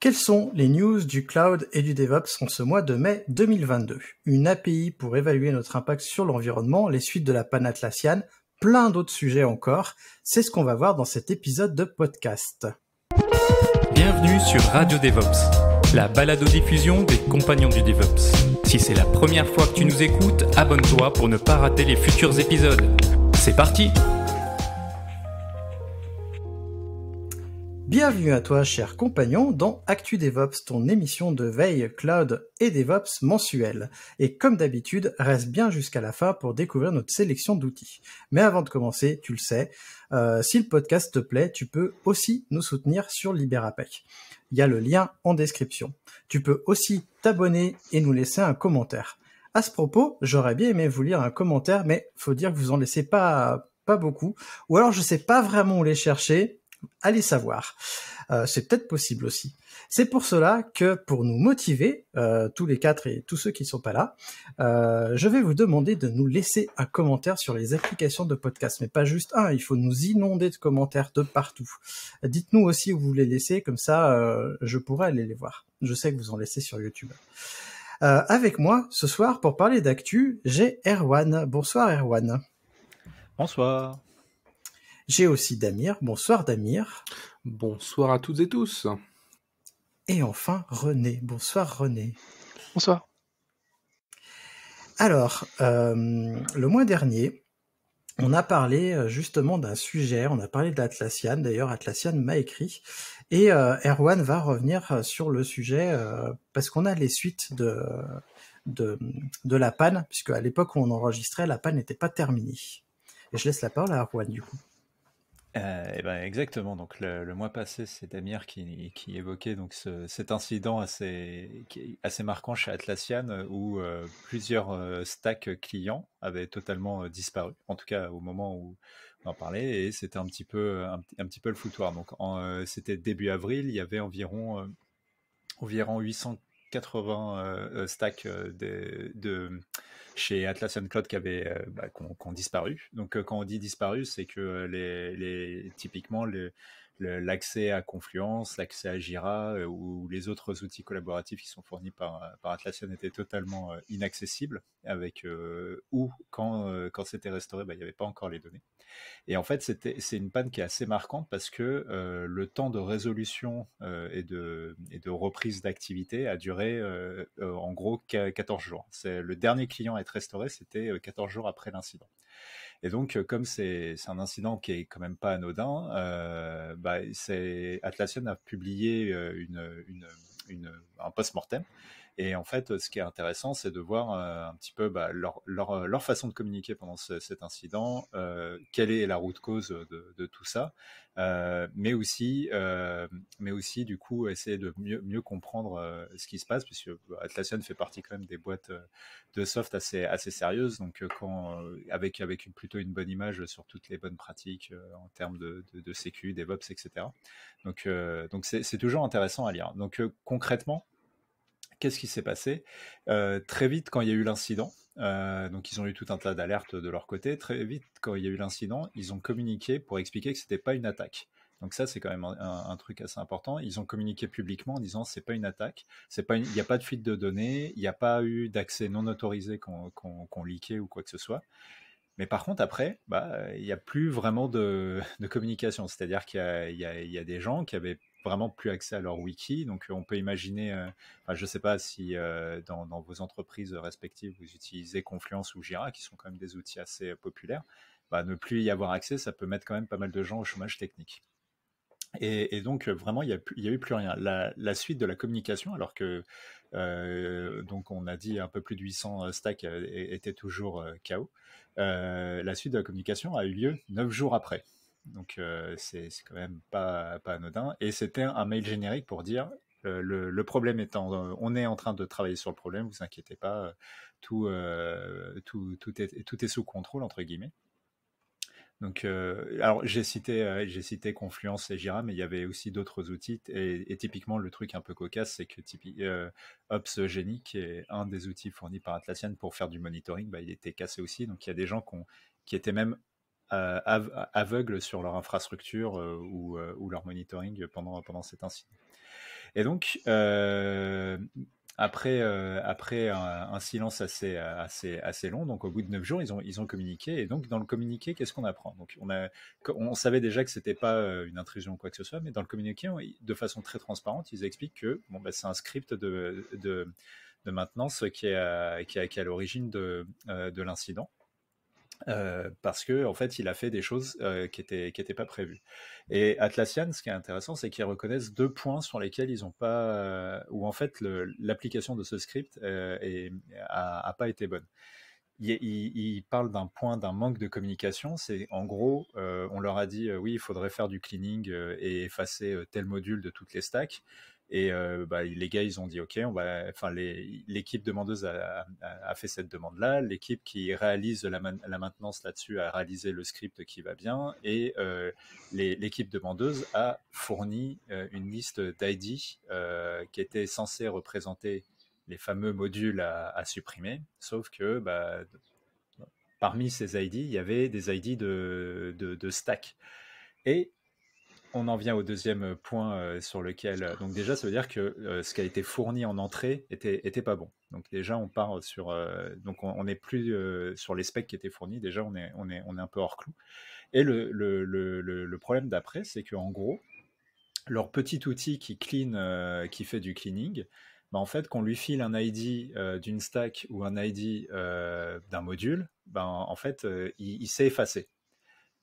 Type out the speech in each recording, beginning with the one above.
Quelles sont les news du cloud et du DevOps en ce mois de mai 2022 Une API pour évaluer notre impact sur l'environnement, les suites de la panne plein d'autres sujets encore. C'est ce qu'on va voir dans cet épisode de podcast. Bienvenue sur Radio DevOps, la balado-diffusion des compagnons du DevOps. Si c'est la première fois que tu nous écoutes, abonne-toi pour ne pas rater les futurs épisodes. C'est parti Bienvenue à toi, cher compagnon, dans Actu DevOps, ton émission de veille cloud et DevOps mensuelle. Et comme d'habitude, reste bien jusqu'à la fin pour découvrir notre sélection d'outils. Mais avant de commencer, tu le sais, euh, si le podcast te plaît, tu peux aussi nous soutenir sur Liberapec. Il y a le lien en description. Tu peux aussi t'abonner et nous laisser un commentaire. À ce propos, j'aurais bien aimé vous lire un commentaire, mais faut dire que vous en laissez pas pas beaucoup. Ou alors je sais pas vraiment où les chercher, Allez savoir. Euh, c'est peut-être possible aussi. C'est pour cela que, pour nous motiver, euh, tous les quatre et tous ceux qui ne sont pas là, euh, je vais vous demander de nous laisser un commentaire sur les applications de podcast, mais pas juste un. Il faut nous inonder de commentaires de partout. Dites-nous aussi où vous les laissez, comme ça, je pourrais aller les voir. Je sais que vous en laissez sur YouTube. avec moi ce soir pour parler d'actu, j'ai Erwan. Bonsoir Erwan. Bonsoir. J'ai aussi Damir. Bonsoir Damir. Bonsoir à toutes et tous. Et enfin René. Bonsoir René. Bonsoir. Alors, euh, le mois dernier, on a parlé euh, justement d'un sujet, on a parlé d'Atlassian, d'ailleurs Atlassian m'a écrit, et euh, Erwan va revenir sur le sujet parce qu'on a les suites de, de, la panne, puisque à l'époque où on enregistrait, la panne n'était pas terminée. Et je laisse la parole à Erwan du coup. Eh ben exactement. Donc le, mois passé, c'est Damir qui, qui évoquait donc cet incident assez assez marquant chez Atlassian euh, où euh, plusieurs euh, stacks clients avaient totalement disparu. En tout cas au moment où on en parlait et c'était un petit peu petit peu le foutoir. Donc c'était début avril, il y avait environ environ 800 80 euh, stacks euh, de, chez Atlas Cloud qui avait euh, bah, disparu. Donc quand on dit disparu, c'est que les, typiquement les, l'accès à Confluence, l'accès à Jira euh, ou, les autres outils collaboratifs qui sont fournis par, euh, par Atlassian étaient totalement euh, inaccessibles, avec ou quand, c'était restauré, bah, il n'y avait pas encore les données. Et en fait, c'est une panne qui est assez marquante parce que le temps de résolution et, de, et de reprise d'activité a duré en gros 14 jours. Le dernier client à être restauré, c'était 14 jours après l'incident. Et donc, euh, comme c'est un incident qui est quand même pas anodin, euh, bah, Atlassian a publié euh, une, une, une, un post-mortem et en fait, ce qui est intéressant, c'est de voir euh, un petit peu bah, euh, leur, façon de communiquer pendant cet incident, euh, quelle est la route cause de, tout ça, mais, aussi, mais aussi, du coup, essayer de mieux, comprendre ce qui se passe, puisque bah, Atlassian fait partie quand même des boîtes de soft assez, assez sérieuses, donc quand, avec, avec une, plutôt une bonne image sur toutes les bonnes pratiques en termes de, de, de sécu, DevOps, etc. Donc, donc c'est toujours intéressant à lire. Donc concrètement, Qu'est-ce qui s'est passé euh, Très vite, quand il y a eu l'incident, euh, donc ils ont eu tout un tas d'alertes de leur côté. Très vite, quand il y a eu l'incident, ils ont communiqué pour expliquer que c'était pas une attaque. Donc ça, c'est quand même un, truc assez important. Ils ont communiqué publiquement en disant c'est pas une attaque, c'est pas, il n'y a pas de fuite de données, il n'y a pas eu d'accès non autorisé qu'on qu ou quoi que ce soit. Mais par contre, après, bah, il n'y a plus vraiment de, de communication. C'est-à-dire qu'il y, y, a des gens qui avaient vraiment plus accès à leur wiki. Donc, euh, on peut imaginer, euh, je ne sais pas si euh, dans, vos entreprises respectives, vous utilisez Confluence ou Jira, qui sont quand même des outils assez populaires. Bah, ne plus y avoir accès, ça peut mettre quand même pas mal de gens au chômage technique. Et, donc, vraiment, il n'y a, eu plus rien. La, suite de la communication, alors que, donc, on a dit un peu plus de 800 stacks étaient toujours KO, la suite de la communication a eu lieu neuf jours après. Donc euh, c'est quand même pas, pas anodin. Et c'était un mail générique pour dire euh, le, problème étant, euh, on est en train de travailler sur le problème, vous inquiétez pas, tout, tout, tout, est, sous contrôle, entre guillemets. Donc, alors j'ai cité, j'ai cité Confluence et Jira, mais il y avait aussi d'autres outils. Et, typiquement, le truc un peu cocasse, c'est que typi, qui est un des outils fournis par Atlassian pour faire du monitoring, bah, il était cassé aussi. Donc, il y a des gens qui étaient même euh, aveugles sur leur infrastructure euh, euh, ou, leur monitoring pendant, pendant cet incident. Et donc, après, après un, silence assez, assez, assez long, donc au bout de neuf jours, ils ont, ils ont communiqué. Et donc, dans le communiqué, qu'est-ce qu'on apprend donc, on, a, on savait déjà que ce n'était pas une intrusion ou quoi que ce soit, mais dans le communiqué, de façon très transparente, ils expliquent que bon, bah, c'est un script de, de, maintenance qui est à, qui qui à l'origine de, de l'incident euh, parce que en fait, il a fait des choses euh, qui n'étaient qui pas prévues. Et Atlassian, ce qui est intéressant, c'est qu'ils reconnaissent deux points sur lesquels ils n'ont pas, euh, ou en fait l'application de ce script n'a a, pas été bonne. Il, il, il parle d'un point, d'un manque de communication. C'est en gros, on leur a dit oui, il faudrait faire du cleaning et effacer tel module de toutes les stacks. Et euh, bah, les gars, ils ont dit OK, on va. Enfin, l'équipe demandeuse a, a, fait cette demande-là. L'équipe qui réalise la, la maintenance là-dessus a réalisé le script qui va bien, et euh, l'équipe demandeuse a fourni euh, une liste d'ID qui était censée représenter les fameux modules à, supprimer. Sauf que bah, parmi ces ID, il y avait des ID de, de, de stack. Et on en vient au deuxième euh, point euh, sur lequel. Euh, donc, déjà, ça veut dire que ce qui a été fourni en entrée était, était pas bon. Donc, déjà, on part sur. donc, on n'est plus sur les specs qui étaient fournis. Déjà, on est, on est, on est un peu hors clou. Et le, problème d'après, c'est qu'en gros, leur petit outil qui clean, qui fait du cleaning, bah en fait, qu'on lui file un ID d'une stack ou un ID d'un module, ben en fait, il s'est effacé.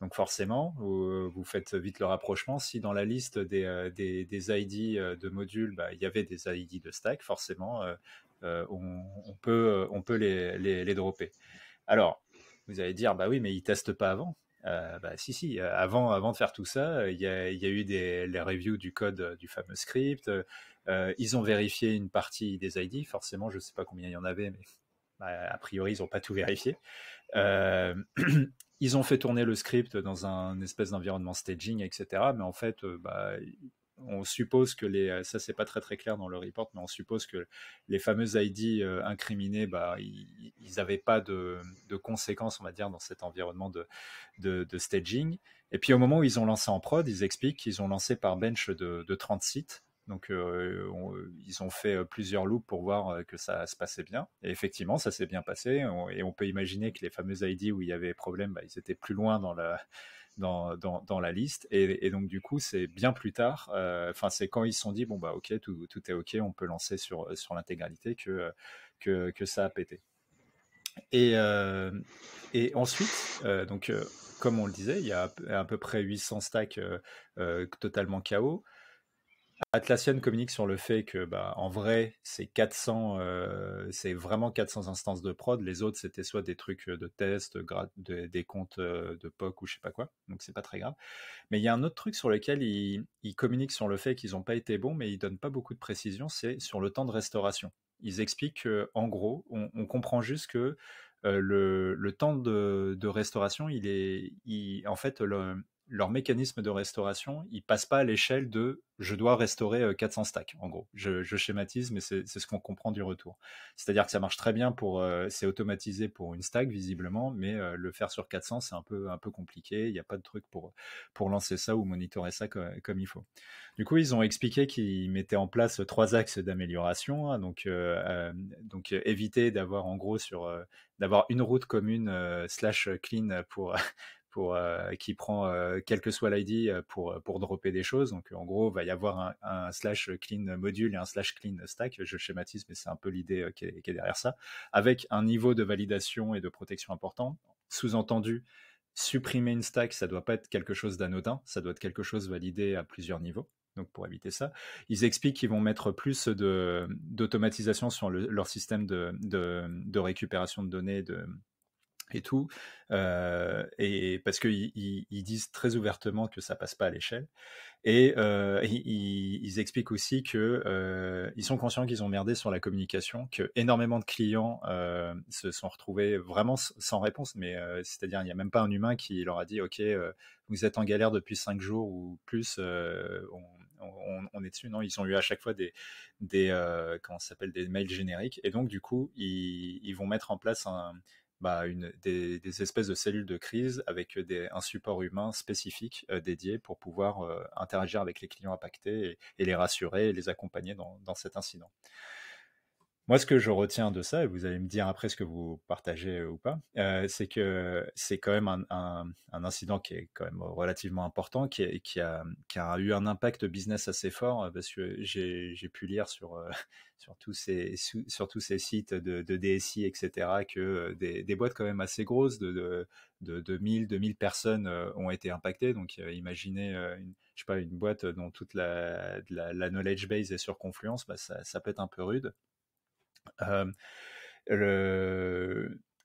Donc forcément, vous, faites vite le rapprochement. Si dans la liste des, euh, des, ID euh, de modules, bah, il y avait des ID de stack, forcément, euh, on, peut, on peut les, dropper. Alors, vous allez dire, bah oui, mais ils ne testent pas avant. Bah si, si, avant, avant de faire tout ça, il y a, eu des, les reviews du code du fameux script. ils ont vérifié une partie des ID. Forcément, je ne sais pas combien il y en avait, mais bah, a priori, ils n'ont pas tout vérifié. ils ont fait tourner le script dans un espèce d'environnement staging, etc. Mais en fait, euh, bah, on suppose que les, euh, ça c'est pas très très clair dans le report, mais on suppose que les fameuses ID euh, incriminées, bah, ils n'avaient pas de, conséquences, on va dire, dans cet environnement de, staging. Et puis au moment où ils ont lancé en prod, ils expliquent qu'ils ont lancé par bench de, de 30 sites donc euh, ils ont fait euh, plusieurs loops pour voir euh, que ça se passait bien. Et effectivement, ça s'est bien passé. et on peut imaginer que les fameuses ID où il y avait problème, bah, ils étaient plus loin dans la, liste. Et, donc du coup, c'est bien plus tard. Enfin, c'est quand ils se sont dit bon bah ok, tout, est ok, on peut lancer sur l'intégralité que, ça a pété. Et, ensuite, donc comme on le disait, il y a à, peu près 800 stacks totalement chaos. Atlassian communique sur le fait que, bah, en vrai, c'est 400, euh, c'est vraiment 400 instances de prod. Les autres, c'était soit des trucs euh, de test, des comptes euh, de POC ou je sais pas quoi. Donc, c'est pas très grave. Mais il y a un autre truc sur lequel ils, communiquent sur le fait qu'ils n'ont pas été bons, mais ils donnent pas beaucoup de précision. C'est sur le temps de restauration. Ils expliquent en gros, on, comprend juste que le, temps de, restauration, il est, en fait, leur mécanisme de restauration, ils passent pas à l'échelle de je dois restaurer 400 euh, stacks, en gros. Je, schématise, mais c'est ce qu'on comprend du retour. C'est-à-dire que ça marche très bien pour, euh, c'est automatisé pour une stack, visiblement, mais euh, le faire sur 400, c'est un peu, un peu compliqué. Il n'y a pas de truc pour, pour lancer ça ou monitorer ça comme, il faut. Du coup, ils ont expliqué qu'ils mettaient en place trois axes d'amélioration. Hein. donc, donc, éviter d'avoir, en gros, sur, d'avoir une route commune slash clean pour, pour, euh, qui prend euh, quel que soit l'ID euh, pour, pour dropper des choses. Donc en gros, il va y avoir un, slash clean module et un slash clean stack. Je schématise, mais c'est un peu l'idée qui est, derrière ça. Avec un niveau de validation et de protection important. Sous-entendu, supprimer une stack, ça doit pas être quelque chose d'anodin, ça doit être quelque chose validé à plusieurs niveaux. Donc pour éviter ça, ils expliquent qu'ils vont mettre plus d'automatisation sur leur système de, de, de récupération de données, de, et tout, et parce qu'ils disent très ouvertement que ça passe pas à l'échelle, et ils, expliquent aussi que ils sont conscients qu'ils ont merdé sur la communication, que énormément de clients se sont retrouvés vraiment sans réponse, mais c'est-à-dire il n'y a même pas un humain qui leur a dit ok vous êtes en galère depuis cinq jours ou plus, on, est dessus. Non, ils ont eu à chaque fois des, des comment s'appelle, des mails génériques. Et donc, du coup, ils vont mettre en place un, bah, une, des, espèces de cellules de crise avec euh, des, un support humain spécifique euh, dédié pour pouvoir euh, interagir avec les clients impactés et, les rassurer et les accompagner dans cet incident. Moi, ce que je retiens de ça, et vous allez me dire après ce que vous partagez euh, ou pas, euh, c'est que c'est quand même un, incident qui est quand même relativement important, qui, qui, a, a, eu un impact business assez fort, euh, parce que j'ai pu lire sur, tous ces, sur tous ces sites de, DSI, etc., que des, boîtes quand même assez grosses de, de, de 1000, 2000 personnes ont été impactées. Donc, imaginez une, je sais pas, une boîte dont toute la, la, knowledge base est sur Confluence, bah, ça peut être un peu rude.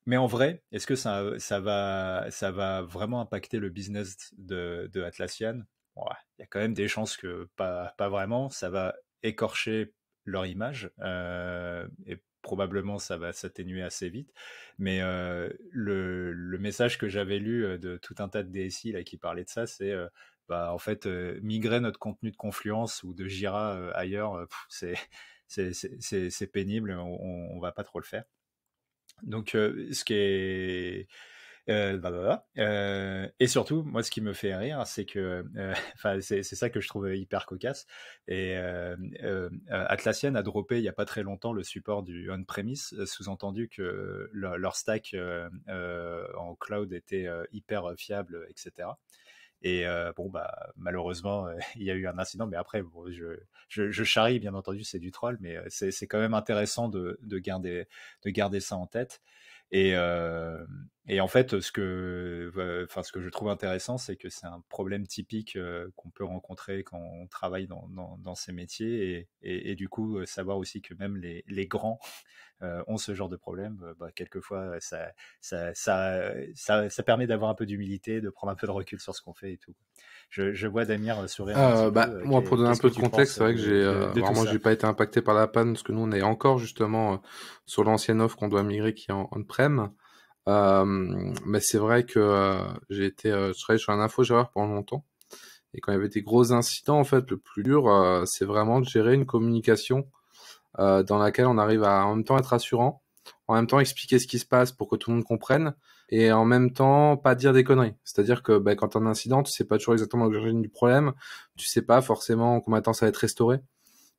Mais en vrai, est-ce que ça, ça, va, ça va vraiment impacter le business de, Atlassian Il y a quand même des chances que pas, pas vraiment. Ça va écorcher leur image euh, et probablement ça va s'atténuer assez vite. Mais euh, le, le, message que j'avais lu euh, de tout un tas de DSI là, qui parlait de ça, c'est bah, en fait migrer notre contenu de Confluence ou de Jira ailleurs, c'est c'est pénible, on, ne va pas trop le faire. Donc, euh, ce qui est. Euh, bah, bah, bah, euh, et surtout, moi, ce qui me fait rire, c'est que. Enfin, c'est ça que je trouve hyper cocasse. Et Atlassian a droppé il n'y a pas très longtemps le support du on-premise, sous-entendu que leur stack en cloud était hyper fiable, etc. Et euh, bon, bah, malheureusement, euh, il y a eu un incident, mais après, je, je, charrie, bien entendu, c'est du troll, mais euh, c'est quand même intéressant de, garder, de garder ça en tête. Et, et en fait, ce que, euh, enfin, ce que je trouve intéressant, c'est que c'est un problème typique euh, qu'on peut rencontrer quand on travaille dans, dans, dans ces métiers. Et, du coup, euh, savoir aussi que même les, les grands ont ce genre de problème, bah, quelquefois, ça, ça, ça, ça permet d'avoir un peu d'humilité, de prendre un peu de recul sur ce qu'on fait et tout. Je, je vois Damien sourire. Euh, bah, moi, pour donner un peu de contexte, c'est vrai que j'ai, euh, j'ai pas été impacté par la panne, parce que nous, on est encore justement sur l'ancienne offre qu'on doit migrer qui est en on-prem. Euh, mais c'est vrai que euh, j'ai été, euh, je travaillais sur un infogéreur pendant longtemps. Et quand il y avait des gros incidents, en fait, le plus dur, c'est vraiment de gérer une communication euh, dans laquelle on arrive à en même temps être rassurant, en même temps expliquer ce qui se passe pour que tout le monde comprenne, et en même temps pas dire des conneries. C'est-à-dire que bah, quand as un incident, tu sais pas toujours exactement l'origine du problème, tu sais pas forcément combien de temps ça va être restauré.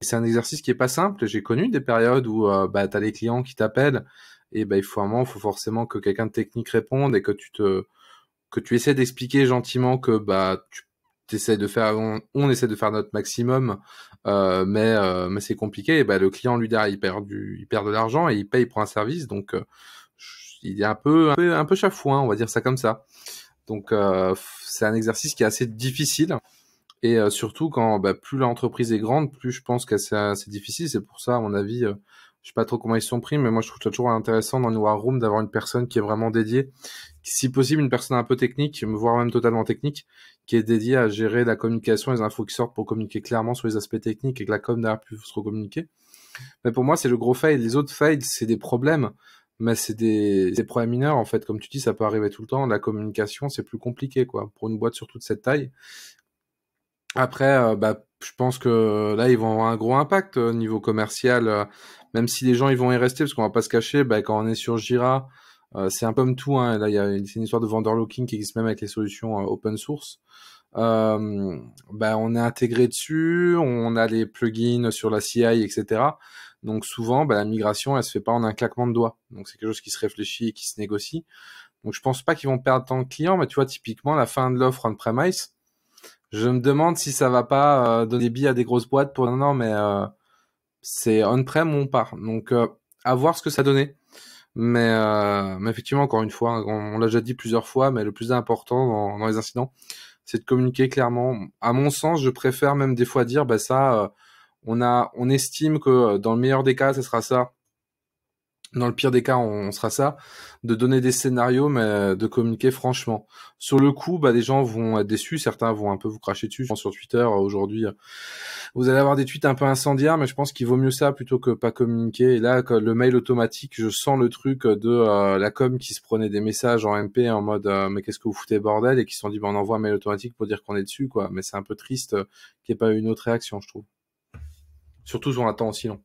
C'est un exercice qui est pas simple. J'ai connu des périodes où tu as bah, t'as les clients qui t'appellent et ben il faut forcément que quelqu'un de technique réponde et que tu te que tu essaies d'expliquer gentiment que bah tu essaies de faire on, essaie de faire notre maximum euh, mais euh, mais c'est compliqué et ben, le client lui il perd du il perd de l'argent et il paye pour un service donc euh, il est un peu un peu un peu chafouin on va dire ça comme ça donc c'est un exercice qui est assez difficile et surtout quand bah, plus l'entreprise est grande, plus je pense que c'est difficile. C'est pour ça, à mon avis, je sais pas trop comment ils sont pris, mais moi je trouve ça toujours intéressant dans une War Room d'avoir une personne qui est vraiment dédiée, si possible une personne un peu technique, voire même totalement technique, qui est dédiée à gérer la communication, les infos qui sortent pour communiquer clairement sur les aspects techniques et que la com derrière puisse recommuniquer. Mais pour moi, c'est le gros fail. Les autres fails, c'est des problèmes, mais c'est des, problèmes mineurs en fait. Comme tu dis, ça peut arriver tout le temps. La communication, c'est plus compliqué quoi pour une boîte sur toute cette taille. Après, euh, bah, je pense que là, ils vont avoir un gros impact euh, au niveau commercial. Euh, même si les gens ils vont y rester, parce qu'on va pas se cacher, bah, quand on est sur Jira, euh, c'est un peu comme tout. Hein, là, il y a une, histoire de vendor locking qui existe même avec les solutions euh, open source. Euh, bah, on est intégré dessus, on a les plugins sur la CI, etc. Donc souvent, bah, la migration, elle se fait pas en un claquement de doigts. Donc c'est quelque chose qui se réfléchit et qui se négocie. Donc je pense pas qu'ils vont perdre tant de clients, mais tu vois typiquement la fin de l'offre on-premise, je me demande si ça va pas euh, donner billes à des grosses boîtes pour non non mais c'est on-prem ou on part. Donc, euh, à voir ce que ça donnait. Mais, euh, effectivement, encore une fois, hein, on, l'a déjà dit plusieurs fois, mais le plus important dans, les incidents, c'est de communiquer clairement. À mon sens, je préfère même des fois dire, bah ça, euh, on a, on estime que dans le meilleur des cas, ce sera ça dans le pire des cas, on, sera ça, de donner des scénarios, mais de communiquer franchement. Sur le coup, bah, les gens vont être déçus, certains vont un peu vous cracher dessus. Je sur Twitter, euh, aujourd'hui, euh, vous allez avoir des tweets un peu incendiaires, mais je pense qu'il vaut mieux ça plutôt que pas communiquer. Et là, le mail automatique, je sens le truc de euh, la com qui se prenait des messages en MP en mode mais qu'est-ce que vous foutez bordel et qui se sont dit bah, on envoie un mail automatique pour dire qu'on est dessus, quoi. Mais c'est un peu triste qu'il n'y ait pas eu une autre réaction, je trouve. Surtout si on attend aussi long.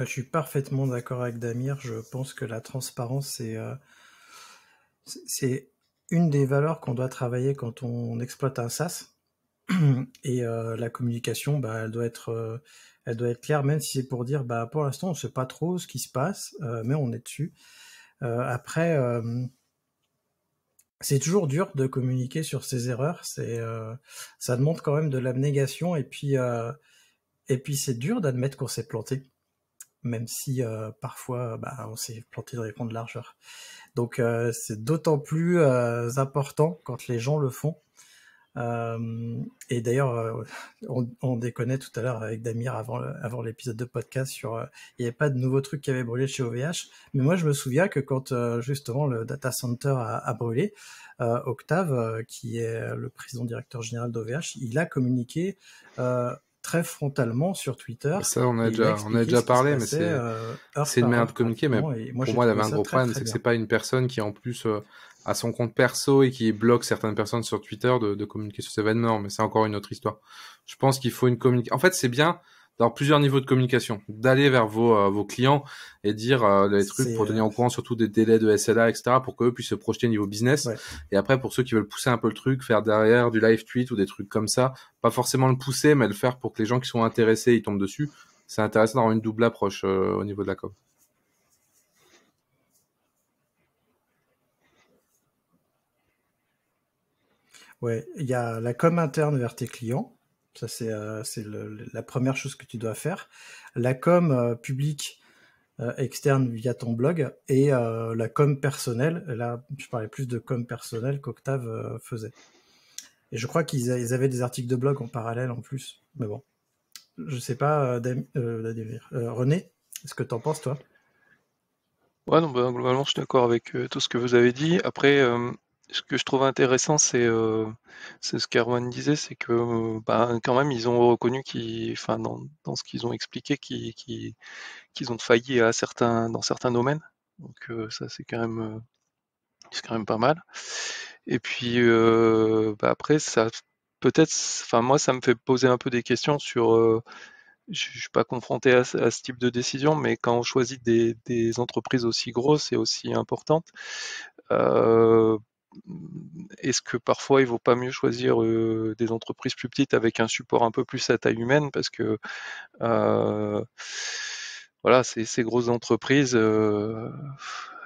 Bah, je suis parfaitement d'accord avec Damir. Je pense que la transparence, c'est euh, une des valeurs qu'on doit travailler quand on exploite un SaaS. Et euh, la communication, bah, elle doit être, euh, elle doit être claire, même si c'est pour dire, bah, pour l'instant, on ne sait pas trop ce qui se passe, mais on est dessus. après, c'est toujours dur de communiquer sur ses erreurs. C'est, ça demande quand même de l'abnégation, et puis, et puis c'est dur d'admettre qu'on s'est planté même si euh, parfois euh, bah, on s'est planté dans les de largeur. Donc euh, c'est d'autant plus important quand les gens le font. et d'ailleurs, on, on, déconnait tout à l'heure avec Damir avant, avant l'épisode de podcast sur il n'y avait pas de nouveaux trucs qui avait brûlé chez OVH, mais moi je me souviens que quand justement le data center a, a brûlé, Octave, qui est le président directeur général d'OVH, il a communiqué très frontalement sur Twitter. ça, on a déjà, on a déjà parlé, mais c'est euh, c'est une merde de Mais moi, pour moi, il avait un gros problème, c'est que c'est pas une personne qui, en plus, euh, a son compte perso et qui bloque certaines personnes sur Twitter de, de communiquer sur ces événements. Mais c'est encore une autre histoire. Je pense qu'il faut une communication. En fait, c'est bien D'avoir plusieurs niveaux de communication, d'aller vers vos, euh, clients et dire euh, les trucs pour tenir euh, au courant, surtout des délais de SLA, etc., pour qu'eux puissent se projeter au niveau business. Et après, pour ceux qui veulent pousser un peu le truc, faire derrière du live tweet ou des trucs comme ça, pas forcément le pousser, mais le faire pour que les gens qui sont intéressés, ils tombent dessus. C'est intéressant d'avoir une double approche au niveau de la com. Ouais, il y a la com interne vers tes clients ça, c'est euh, la première chose que tu dois faire. La com euh, publique euh, externe via ton blog et la com personnelle. Là, je parlais plus de com personnelle qu'Octave faisait. Et je crois qu'ils avaient des articles de blog en parallèle en plus. Mais bon, je ne sais pas, René, est-ce que tu en penses, toi Ouais, non, bah, globalement, je suis d'accord avec tout ce que vous avez dit. Après, ce que je trouve intéressant, c'est euh, ce qu'Erwan disait, c'est que euh, bah, quand même, ils ont reconnu, qu'ils, enfin, dans, ce qu'ils ont expliqué, qu'ils ont failli à certains, dans certains domaines. Donc euh, ça, c'est quand, même, quand même pas mal. Et puis bah, après, ça peut-être, moi, ça me fait poser un peu des questions sur... je ne suis pas confronté à, ce type de décision, mais quand on choisit des entreprises aussi grosses et aussi importantes, est-ce que parfois il vaut pas mieux choisir euh, des entreprises plus petites avec un support un peu plus à taille humaine parce que euh, voilà, ces, grosses entreprises, euh,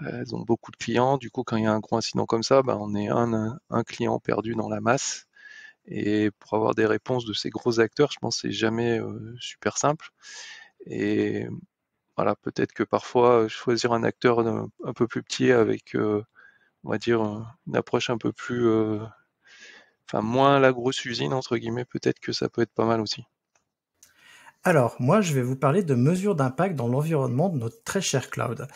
elles ont beaucoup de clients. Du coup, quand il y a un gros incident comme ça, ben, on est un, client perdu dans la masse. Et pour avoir des réponses de ces gros acteurs, je pense que c'est jamais super simple. Et voilà, peut-être que parfois choisir un acteur un, peu plus petit avec on va dire, euh, une approche un peu plus, euh, enfin, moins la grosse usine, entre guillemets, peut-être que ça peut être pas mal aussi. Alors, moi, je vais vous parler de mesures d'impact dans l'environnement de notre très cher cloud.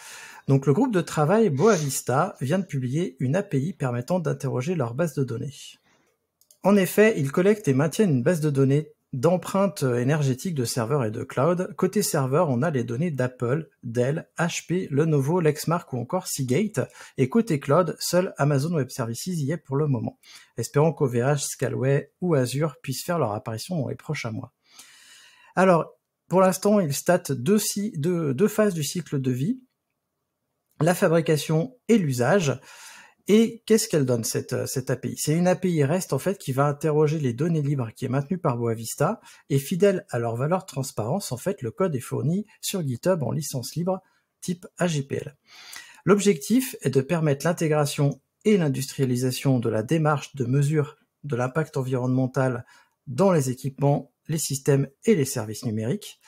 Donc, le groupe de travail Boavista vient de publier une API permettant d'interroger leur base de données. En effet, ils collectent et maintiennent une base de données d'empreintes énergétiques de serveurs et de cloud. Côté serveur, on a les données d'Apple, Dell, HP, Lenovo, Lexmark ou encore Seagate. Et côté cloud, seul Amazon Web Services y est pour le moment. Espérons qu'OVH, Scalway ou Azure puissent faire leur apparition dans les prochains mois. Alors, pour l'instant, il statent deux phases du cycle de vie la fabrication et l'usage. Et qu'est-ce qu'elle donne cette, euh, cette API C'est une API REST en fait qui va interroger les données libres qui est maintenue par Boavista et fidèle à leur valeur transparence, en fait le code est fourni sur GitHub en licence libre type AGPL. L'objectif est de permettre l'intégration et l'industrialisation de la démarche de mesure de l'impact environnemental dans les équipements, les systèmes et les services numériques.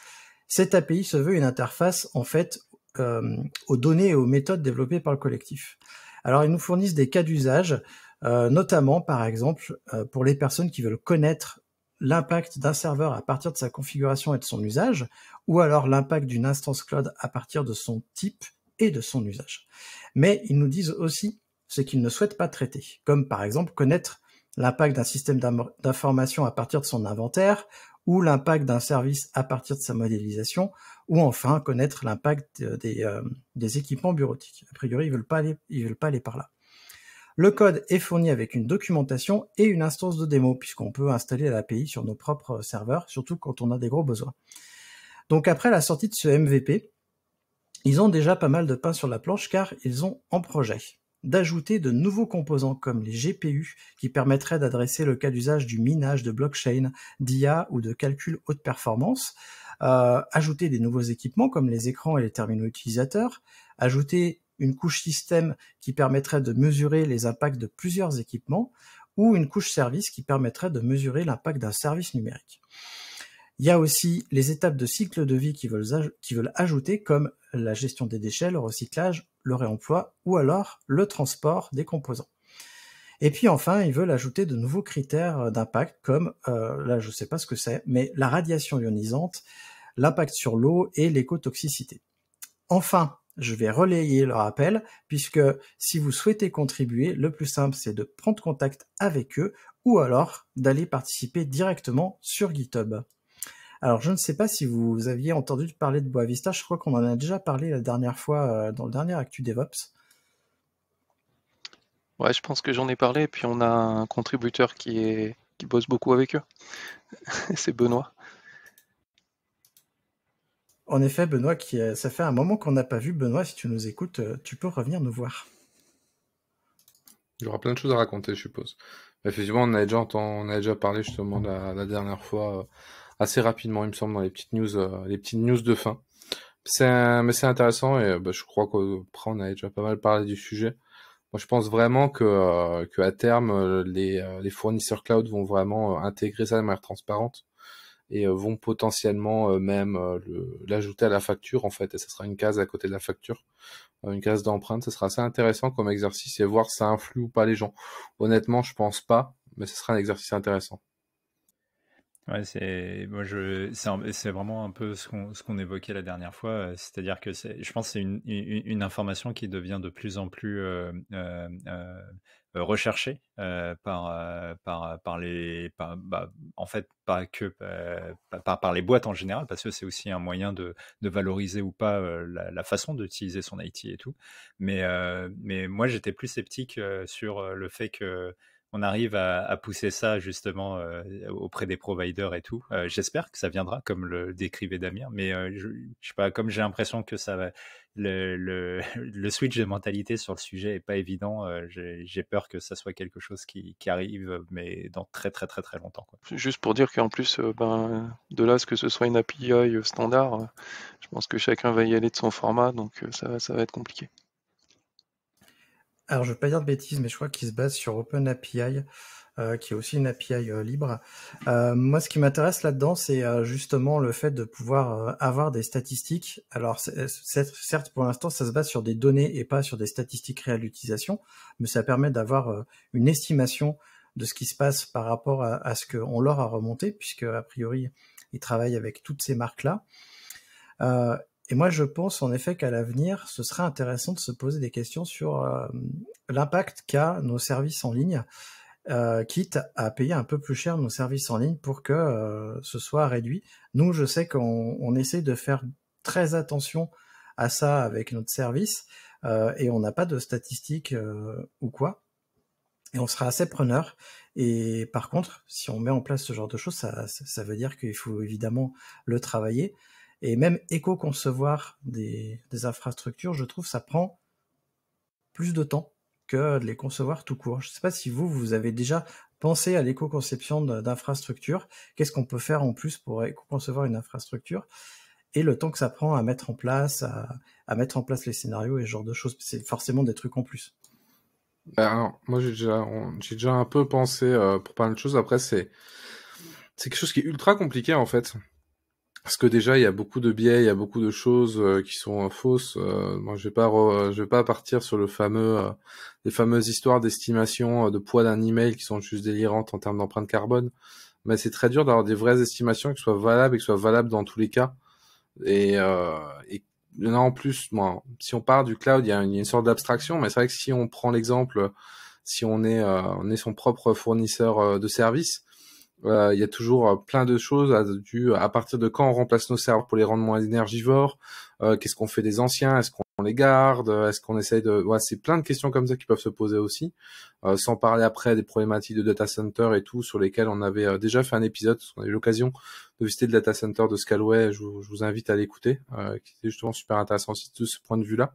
Cette API se veut une interface en fait euh, aux données et aux méthodes développées par le collectif. Alors, ils nous fournissent des cas d'usage, euh, notamment, par exemple, euh, pour les personnes qui veulent connaître l'impact d'un serveur à partir de sa configuration et de son usage, ou alors l'impact d'une instance cloud à partir de son type et de son usage. Mais ils nous disent aussi ce qu'ils ne souhaitent pas traiter, comme par exemple connaître l'impact d'un système d'information à partir de son inventaire ou l'impact d'un service à partir de sa modélisation, ou enfin connaître l'impact euh, euh, des, équipements bureautiques. A priori, ils veulent pas veulent pas aller par là. Le code est fourni avec une documentation et une instance de démo, puisqu'on peut installer l'API sur nos propres serveurs, surtout quand on a des gros besoins. Donc après la sortie de ce MVP, ils ont déjà pas mal de pain sur la planche car ils ont en projet d'ajouter de nouveaux composants comme les GPU qui permettraient d'adresser le cas d'usage du minage de blockchain, d'IA ou de calcul haute performance, euh, ajouter des nouveaux équipements comme les écrans et les terminaux utilisateurs, ajouter une couche système qui permettrait de mesurer les impacts de plusieurs équipements ou une couche service qui permettrait de mesurer l'impact d'un service numérique. Il y a aussi les étapes de cycle de vie qui veulent, qui veulent ajouter comme la gestion des déchets, le recyclage le réemploi ou alors le transport des composants. Et puis enfin, ils veulent ajouter de nouveaux critères d'impact comme, euh, là je ne sais pas ce que c'est, mais la radiation ionisante, l'impact sur l'eau et l'écotoxicité. Enfin, je vais relayer leur appel puisque si vous souhaitez contribuer, le plus simple c'est de prendre contact avec eux ou alors d'aller participer directement sur GitHub. Alors, je ne sais pas si vous aviez entendu parler de Boavista. Je crois qu'on en a déjà parlé la dernière fois euh, dans le dernier Actu DevOps. Ouais, je pense que j'en ai parlé. Et puis, on a un contributeur qui, est... qui bosse beaucoup avec eux. C'est Benoît. En effet, Benoît, qui, euh, ça fait un moment qu'on n'a pas vu. Benoît, si tu nous écoutes, euh, tu peux revenir nous voir. Il y aura plein de choses à raconter, je suppose. Effectivement, on a déjà, entendu, on a déjà parlé justement la dernière fois assez rapidement, il me semble, dans les petites news, euh, les petites news de fin. C'est, mais c'est intéressant et bah, je crois qu'on on a déjà pas mal parlé du sujet. Moi, je pense vraiment que, euh, que à terme, euh, les, les fournisseurs cloud vont vraiment intégrer ça de manière transparente et vont potentiellement même l'ajouter à la facture en fait et ce sera une case à côté de la facture une case d'empreinte Ce sera assez intéressant comme exercice et voir si ça influe ou pas les gens honnêtement je pense pas mais ce sera un exercice intéressant Ouais, c'est moi je c'est vraiment un peu ce qu'on ce qu'on évoquait la dernière fois, euh, c'est-à-dire que c'est je pense c'est une, une, information qui devient de plus en plus euh, euh, recherchée par par par les par, bah, en fait pas que par, par les boîtes en général parce que c'est aussi un moyen de, de valoriser ou pas la, la, façon d'utiliser son IT et tout. Mais mais moi j'étais plus sceptique sur le fait que on arrive à, pousser ça justement euh, auprès des providers et tout. Euh, j'espère que ça viendra, comme le décrivait Damien, mais euh, je, sais pas, comme j'ai l'impression que ça va, le, switch de mentalité sur le sujet est pas évident, j'ai peur que ça soit quelque chose qui, arrive, mais dans très très très très longtemps. Juste pour dire qu'en plus, ben, de là ce que ce soit une API standard, je pense que chacun va y aller de son format, donc ça, ça va être compliqué. Alors, je ne pas dire de bêtises, mais je crois qu'il se base sur OpenAPI, euh, qui est aussi une API euh, libre. Euh, moi, ce qui m'intéresse là-dedans, c'est euh, justement le fait de pouvoir avoir des statistiques. Alors, certes, pour l'instant, ça se base sur des données et pas sur des statistiques réelles d'utilisation, mais ça permet d'avoir une estimation de ce qui se passe par rapport à, à ce qu'on leur a remonté, puisque, a priori, ils travaillent avec toutes ces marques-là. Euh, et moi, je pense en effet qu'à l'avenir, ce serait intéressant de se poser des questions sur euh, l'impact qu'a nos services en ligne, euh, quitte à payer un peu plus cher nos services en ligne pour que euh, ce soit réduit. Nous, je sais qu'on essaie de faire très attention à ça avec notre service et on n'a pas de statistiques ou quoi. Et on sera assez preneur. Et par contre, si on met en place ce genre de choses, ça veut dire qu'il faut évidemment le travailler et même éco-concevoir des, infrastructures, je trouve ça prend plus de temps que de les concevoir tout court. Je ne sais pas si vous, vous avez déjà pensé à l'éco-conception d'infrastructures. Qu'est-ce qu'on peut faire en plus pour éco-concevoir une infrastructure et le temps que ça prend à mettre en place, à, mettre en place les scénarios et ce genre de choses. C'est forcément des trucs en plus. Ben, alors, moi, j'ai déjà, j'ai déjà, un peu pensé euh, pour plein de choses. Après, c'est, c'est quelque chose qui est ultra compliqué en fait parce que déjà il y a beaucoup de biais, il y a beaucoup de choses euh, qui sont euh, fausses. Euh, moi, je vais pas, je vais pas partir sur le fameux, les fameuses histoires d'estimation de poids d'un email qui sont juste délirantes en termes d'empreinte carbone. Mais c'est très dur d'avoir des vraies estimations qui soient valables et qui soient valables dans tous les cas. Et, et là en plus, moi, si on part du cloud, il y a une, sorte d'abstraction. Mais c'est vrai que si on prend l'exemple, si on on est son propre fournisseur de services euh, il y a toujours euh, plein de choses à, à partir de quand on remplace nos serveurs pour les rendre moins énergivores, euh, qu'est-ce qu'on fait des anciens, est-ce qu'on on les garde euh, Est-ce qu'on essaye de... Ouais, c'est plein de questions comme ça qui peuvent se poser aussi, euh, sans parler après des problématiques de data center et tout, sur lesquelles on avait euh, déjà fait un épisode, on qu'on a eu l'occasion de visiter le data center de Scalway, je vous, invite à l'écouter, qui était justement super intéressant aussi de ce point de vue-là.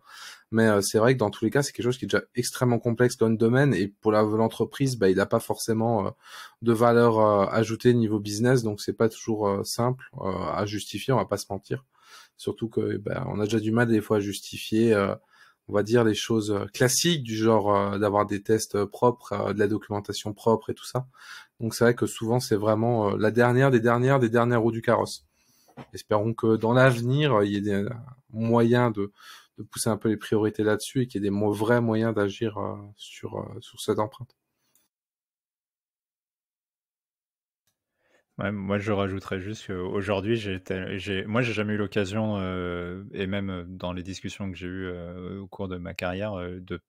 Mais c'est vrai que dans tous les cas, c'est quelque chose qui est déjà extrêmement complexe dans le domaine, et pour l'entreprise, bah, il n'a pas forcément de valeur ajoutée niveau business, donc c'est pas toujours simple à justifier, on va pas se mentir. Surtout que eh ben, on a déjà du mal des fois à justifier, euh, on va dire, les choses euh, classiques du genre euh, d'avoir des tests propres, de la documentation propre et tout ça. Donc c'est vrai que souvent c'est vraiment la dernière des dernières des dernières roues du carrosse. Espérons que dans l'avenir, il y ait des moyens de, de pousser un peu les priorités là-dessus et qu'il y ait des vrais moyens d'agir sur, sur cette empreinte. moi, je rajouterais juste qu'aujourd'hui, j'ai, moi, j'ai jamais eu l'occasion, euh, et même euh, dans les discussions que j'ai eues euh, au cours de ma carrière, de,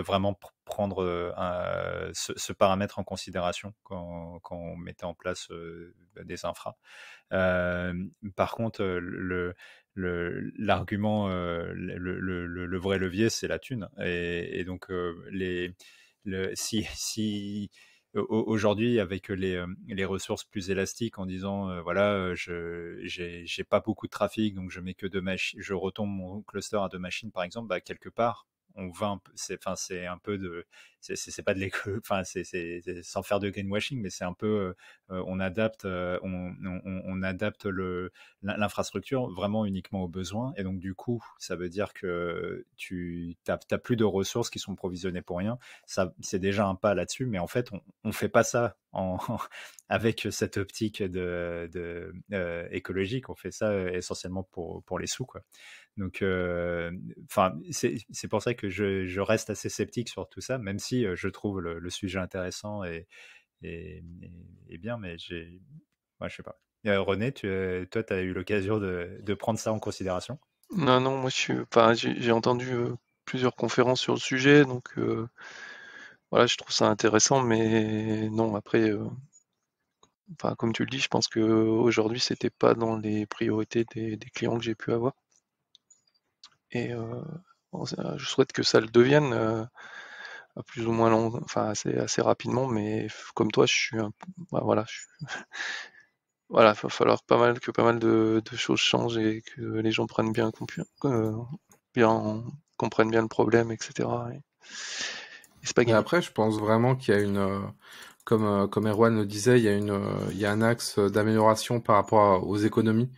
vraiment prendre ce, paramètre en considération quand, on mettait en place bah, des infras. par contre, le, l'argument, le, vrai levier, c'est la thune. Et, donc, les, si, si aujourd'hui avec les, euh, les, ressources plus élastiques en disant euh, voilà, euh, je j'ai pas beaucoup de trafic donc je mets que deux machines, je retombe mon cluster à deux machines par exemple, bah, quelque part on va c'est enfin c'est un peu de c'est pas de l'éco enfin c'est sans faire de greenwashing mais c'est un peu euh, euh, on adapte euh, on, adapte le l'infrastructure vraiment uniquement aux besoins et donc du coup ça veut dire que tu t'as plus de ressources qui sont provisionnées pour rien ça c'est déjà un pas là-dessus mais en fait on, on fait pas ça avec cette optique de, écologique on fait ça essentiellement pour pour les sous quoi donc, euh, enfin, c'est pour ça que je, reste assez sceptique sur tout ça, même si euh, je trouve le, sujet intéressant et, et, bien, mais j'ai, moi, je sais pas. Euh, René, tu, toi, tu as eu l'occasion de, prendre ça en considération Non, non, moi, j'ai entendu plusieurs conférences sur le sujet, donc voilà, je trouve ça intéressant, mais non, après, comme tu le dis, je pense qu'aujourd'hui, ce c'était pas dans les priorités des clients que j'ai pu avoir. Et euh, je souhaite que ça le devienne euh, plus ou moins long, enfin assez, rapidement. Mais comme toi, je suis, bah, voilà, il va falloir pas mal que pas mal de, choses changent et que les gens prennent bien, bien comprennent bien le problème, etc. après, je pense vraiment qu'il y a une, euh, comme comme Erwan le disait, il y une, il y a un axe d'amélioration par rapport aux économies.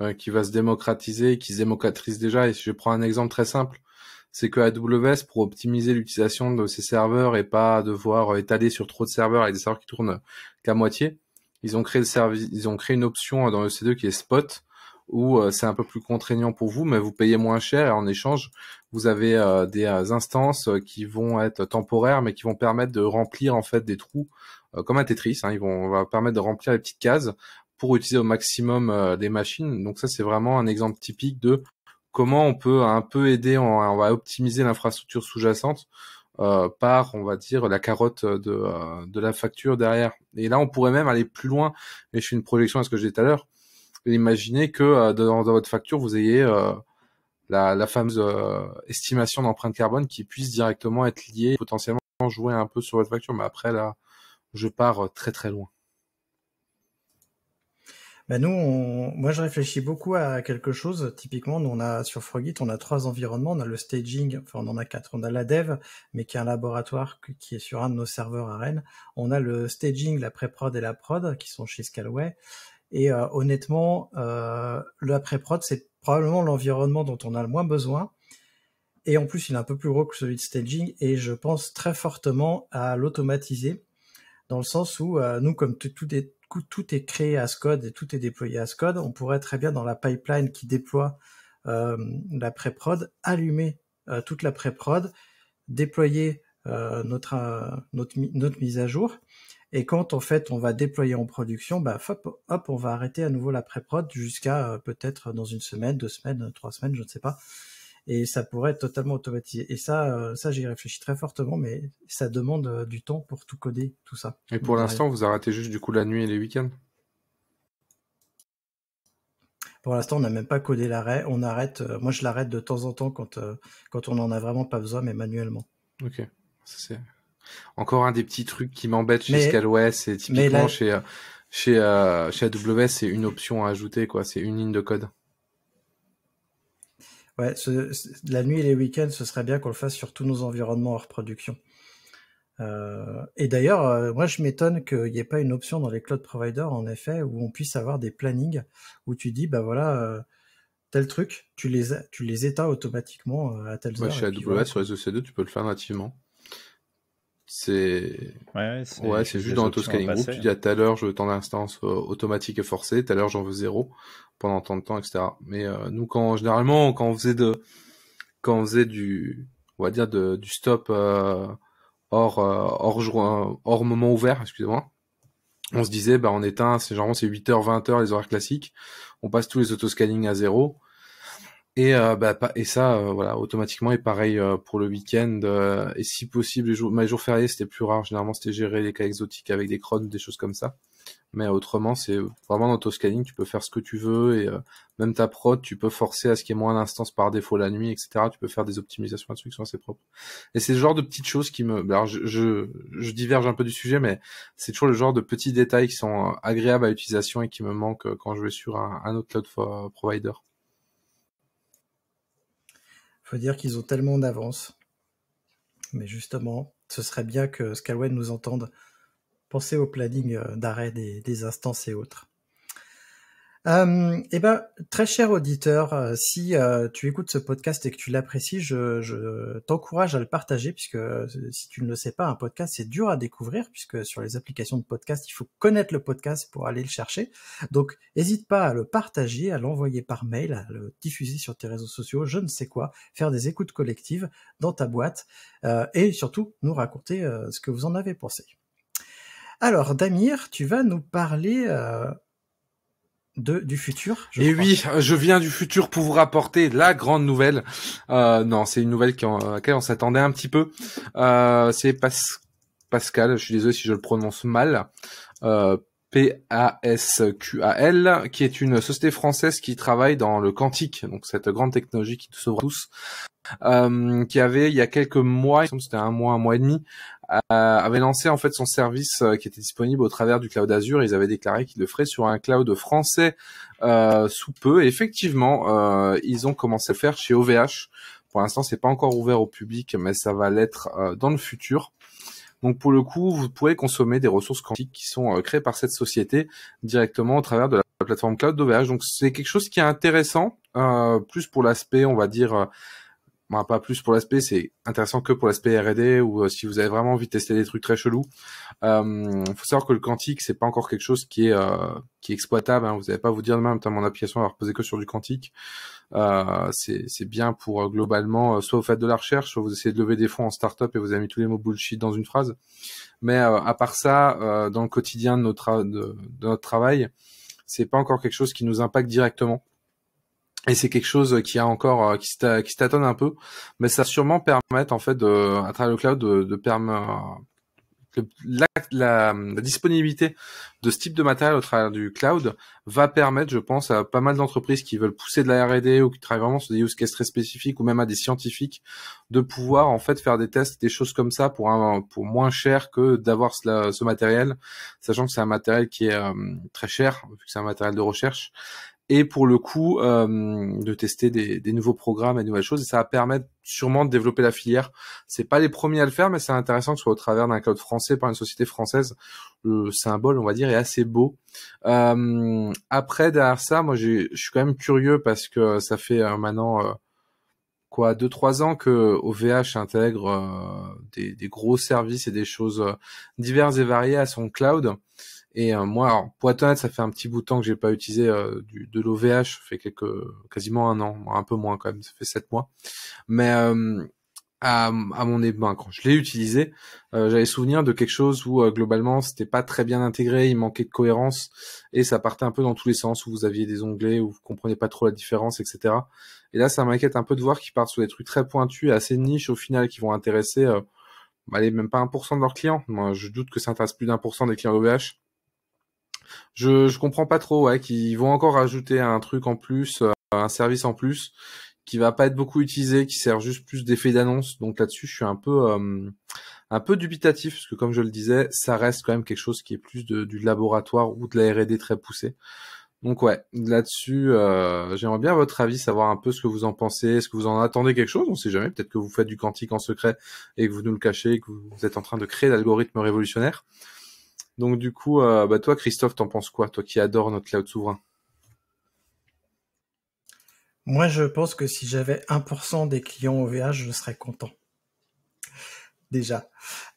Euh, qui va se démocratiser, qui se démocratise déjà. Et si je prends un exemple très simple, c'est que AWS, pour optimiser l'utilisation de ses serveurs et pas devoir euh, étaler sur trop de serveurs et des serveurs qui tournent euh, qu'à moitié, ils ont créé le service, ils ont créé une option dans le C2 qui est Spot, où c'est un peu plus contraignant pour vous, mais vous payez moins cher et en échange, vous avez des instances qui vont être temporaires, mais qui vont permettre de remplir en fait des trous comme un Tetris. Hein. ils vont va permettre de remplir les petites cases pour utiliser au maximum euh, des machines. Donc ça, c'est vraiment un exemple typique de comment on peut un peu aider, on, va optimiser l'infrastructure sous-jacente euh, par, on va dire, la carotte euh, de, la facture derrière. Et là, on pourrait même aller plus loin, mais je fais une projection à ce que j'ai dit tout à l'heure, imaginez que dans, votre facture, vous ayez la, la, fameuse estimation d'empreinte carbone qui puisse directement être liée, potentiellement jouer un peu sur votre facture, mais après, là, je pars très très loin. Bah, nous, moi je réfléchis beaucoup à quelque chose. Typiquement, nous on a sur Frogit, on a trois environnements. On a le staging, enfin on en a quatre. On a la dev, mais qui est un laboratoire qui est sur un de nos serveurs à Rennes. On a le staging, la pré-prod et la prod qui sont chez Scalway. Et euh, honnêtement, euh, la pré-prod, c'est probablement l'environnement dont on a le moins besoin. Et en plus, il est un peu plus gros que celui de staging. Et je pense très fortement à l'automatiser dans le sens où euh, nous, comme tout, est, tout est créé à ce code et tout est déployé à ce code. On pourrait très bien, dans la pipeline qui déploie euh, la pré-prod, allumer euh, toute la pré-prod, déployer euh, notre, notre, mise à jour. Et quand en fait on va déployer en production, bah, hop, hop, on va arrêter à nouveau la pré-prod jusqu'à peut-être dans une semaine, deux semaines, trois semaines, je ne sais pas et ça pourrait être totalement automatisé. Et ça, euh, ça j'y réfléchis très fortement, mais ça demande euh, du temps pour tout coder, tout ça. Et pour l'instant, vous arrêtez juste du coup la nuit et les week-ends pour l'instant, on n'a même pas codé l'arrêt. On arrête. Euh, moi, je l'arrête de temps en temps quand, quand on n'en a vraiment pas besoin, mais manuellement. Ok. c'est encore un des petits trucs qui m'embête chez l'ouest Scalway. C'est typiquement chez, chez, AWS, c'est une option à ajouter, quoi. C'est une ligne de code. Ouais, la nuit et les week-ends, ce serait bien qu'on le fasse sur tous nos environnements hors production. Euh, et d'ailleurs, euh, moi, je m'étonne qu'il n'y ait pas une option dans les cloud providers, en effet, où on puisse avoir des plannings où tu dis, bah voilà, euh, tel truc, tu les, tu les états automatiquement à telle ouais, Moi, Chez AWS, sur les EC2, tu peux le faire nativement. C'est ouais, c'est juste dans l'autoscaling group. Tu hein. dis à telle heure l'heure, je veux tant d'instances automatique euh, automatiques et forcées. Tout à l'heure, j'en veux zéro pendant tant de temps, etc. Mais euh, nous, quand généralement, quand on faisait de, quand on faisait du, on va dire du stop euh, hors hors moment ouvert, excusez-moi. On se disait, bah, on éteint, c'est généralement c'est 8h, 20h les horaires classiques. On passe tous les scaling à zéro. Et, euh, bah, et ça, euh, voilà, automatiquement, et pareil euh, pour le week-end. et si possible, les jours, fériés, c'était plus rare. Généralement, c'était gérer les cas exotiques avec des crônes, des choses comme ça. Mais autrement, c'est vraiment dans ton scanning, tu peux faire ce que tu veux. Et même ta prod, tu peux forcer à ce qu'il y ait moins d'instances par défaut la nuit, etc. Tu peux faire des optimisations à dessus qui sont assez propres. Et c'est le genre de petites choses qui me... Alors, je, je, diverge un peu du sujet, mais c'est toujours le genre de petits détails qui sont agréables à l'utilisation et qui me manquent quand je vais sur un autre cloud provider faut dire qu'ils ont tellement d'avance. Mais justement, ce serait bien que Scalwen nous entende. penser au planning euh, d'arrêt des instances et autres. Euh, eh ben, très cher auditeur, euh, si euh, tu écoutes ce podcast et que tu l'apprécies, je, t'encourage à le partager puisque euh, si tu ne le sais pas, un podcast c'est dur à découvrir puisque sur les applications de podcast, il faut connaître le podcast pour aller le chercher. Donc, n'hésite pas à le partager, à l'envoyer par mail, à le diffuser sur tes réseaux sociaux, je ne sais quoi, faire des écoutes collectives dans ta boîte et surtout nous raconter ce que vous en avez pensé. Alors, Damir, tu vas nous parler euh, de, du futur. et oui, je viens du futur pour vous rapporter la grande nouvelle. Euh, non, c'est une nouvelle qui à laquelle on s'attendait un petit peu. Euh, c'est Pascal, je suis désolé si je le prononce mal. Euh, l qui est une société française qui travaille dans le quantique, donc cette grande technologie qui nous sauvera tous, euh, qui avait il y a quelques mois, c'était un mois, un mois et demi, avait lancé en fait son service euh, qui était disponible au travers du cloud Azure. Ils avaient déclaré qu'ils le feraient sur un cloud français euh, sous peu. Et effectivement, euh, ils ont commencé à le faire chez OVH. Pour l'instant, c'est pas encore ouvert au public, mais ça va l'être dans le futur. Donc pour le coup, vous pouvez consommer des ressources quantiques qui sont créées par cette société directement au travers de la plateforme cloud d'OVH. Donc c'est quelque chose qui est intéressant, euh, plus pour l'aspect, on va dire, n'a pas plus pour l'aspect, c'est intéressant que pour l'aspect R&D ou euh, si vous avez vraiment envie de tester des trucs très chelous. Euh, faut savoir que le quantique, c'est pas encore quelque chose qui est euh, qui exploitable. Hein. Vous n'allez pas vous dire demain, mon application va reposer que sur du quantique. Euh, c'est bien pour globalement, soit vous faites de la recherche, soit vous essayez de lever des fonds en startup et vous avez mis tous les mots bullshit dans une phrase. Mais à part ça, dans le quotidien de notre, de notre travail, c'est pas encore quelque chose qui nous impacte directement et c'est quelque chose qui a encore euh, qui se tâtonne un peu, mais ça sûrement permettre en fait à travers le cloud de, permettre euh, la, disponibilité de ce type de matériel au travers du cloud va permettre, je pense, à pas mal d'entreprises qui veulent pousser de la R&D ou qui travaillent vraiment sur des use cases très spécifiques ou même à des scientifiques de pouvoir en fait faire des tests, des choses comme ça pour moins cher que d'avoir ce matériel, sachant que c'est un matériel qui est euh, très cher vu que c'est un matériel de recherche et pour le coup euh, de tester des, nouveaux programmes et de nouvelles choses. Et ça va permettre sûrement de développer la filière. C'est pas les premiers à le faire, mais c'est intéressant que ce soit au travers d'un cloud français par une société française. Le symbole, on va dire, est assez beau. Euh, après, derrière ça, moi, je suis quand même curieux parce que ça fait euh, maintenant quoi deux trois ans que OVH intègre des, gros services et des choses diverses et variées à son cloud. Et euh, moi, alors, ça fait un petit bout de temps que j'ai pas utilisé euh, du, de l'OVH, ça fait quelques, quasiment un an, un peu moins quand même, ça fait sept mois. Mais euh, à, à, mon ébain, quand je l'ai utilisé, j'avais souvenir de quelque chose où globalement c'était pas très bien intégré, il manquait de cohérence et ça partait un peu dans tous les sens où vous aviez des onglets où vous comprenez pas trop la différence, etc. Et là, ça m'inquiète un peu de voir qu'ils partent sur des trucs très pointus, assez niches au final, qui vont intéresser, bah, même pas 1% de leurs clients. Moi, je doute que ça intéresse plus d'un pour cent des clients OVH je je comprends pas trop ouais qu'ils vont encore ajouter un truc en plus, euh, un service en plus qui va pas être beaucoup utilisé, qui sert juste plus d'effet d'annonce. Donc là-dessus, je suis un peu euh, un peu dubitatif parce que comme je le disais, ça reste quand même quelque chose qui est plus du laboratoire ou de la R&D très poussée. Donc ouais, là-dessus, euh, j'aimerais bien votre avis, savoir un peu ce que vous en pensez, est-ce que vous en attendez quelque chose On sait jamais, peut-être que vous faites du quantique en secret et que vous nous le cachez, que vous êtes en train de créer l'algorithme révolutionnaire. Donc du coup, euh, bah, toi Christophe, t'en penses quoi, toi qui adore notre cloud souverain Moi, je pense que si j'avais 1% des clients OVH, je serais content. Déjà.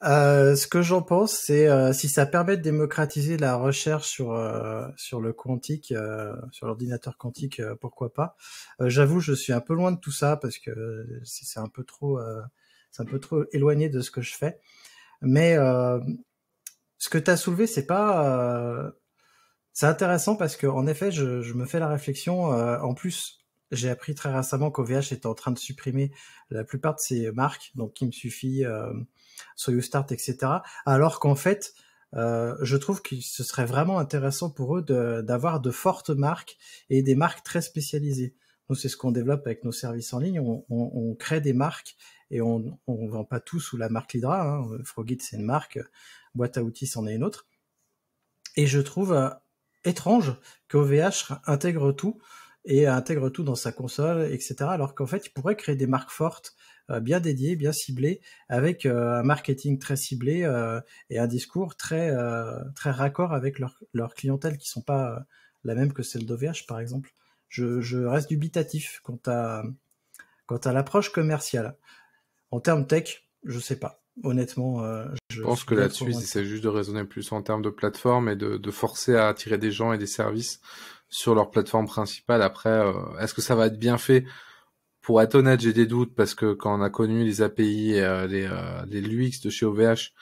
Euh, ce que j'en pense, c'est euh, si ça permet de démocratiser la recherche sur sur le quantique, sur l'ordinateur quantique, pourquoi pas. J'avoue, je suis un peu loin de tout ça parce que c'est un peu trop, c'est un peu trop éloigné de ce que je fais. Mais ce que tu as soulevé, c'est pas. Euh, c'est intéressant parce que en effet, je, me fais la réflexion. Euh, en plus, j'ai appris très récemment qu'OVH était en train de supprimer la plupart de ses marques, donc me Suffit, euh, Start, etc. Alors qu'en fait, euh, je trouve que ce serait vraiment intéressant pour eux d'avoir de, fortes marques et des marques très spécialisées. Nous, c'est ce qu'on développe avec nos services en ligne. On, crée des marques et on ne vend pas tout sous la marque Lidra. Hein. Frogit, c'est une marque boîte à outils, c'en est une autre. Et je trouve euh, étrange qu'OVH intègre tout et intègre tout dans sa console, etc. Alors qu'en fait, il pourrait créer des marques fortes, euh, bien dédiées, bien ciblées, avec euh, un marketing très ciblé et un discours très très raccord avec leur, clientèle qui sont pas la même que celle d'OVH, par exemple. Je, je, reste dubitatif quant à quant à l'approche commerciale. En termes tech, je sais pas. Honnêtement, euh, je pense que là-dessus, ils essaient juste de raisonner plus en termes de plateforme et de, forcer à attirer des gens et des services sur leur plateforme principale. Après, euh, est-ce que ça va être bien fait Pour être honnête, j'ai des doutes parce que quand on a connu les API, et, euh, les, les LUX de chez OVH,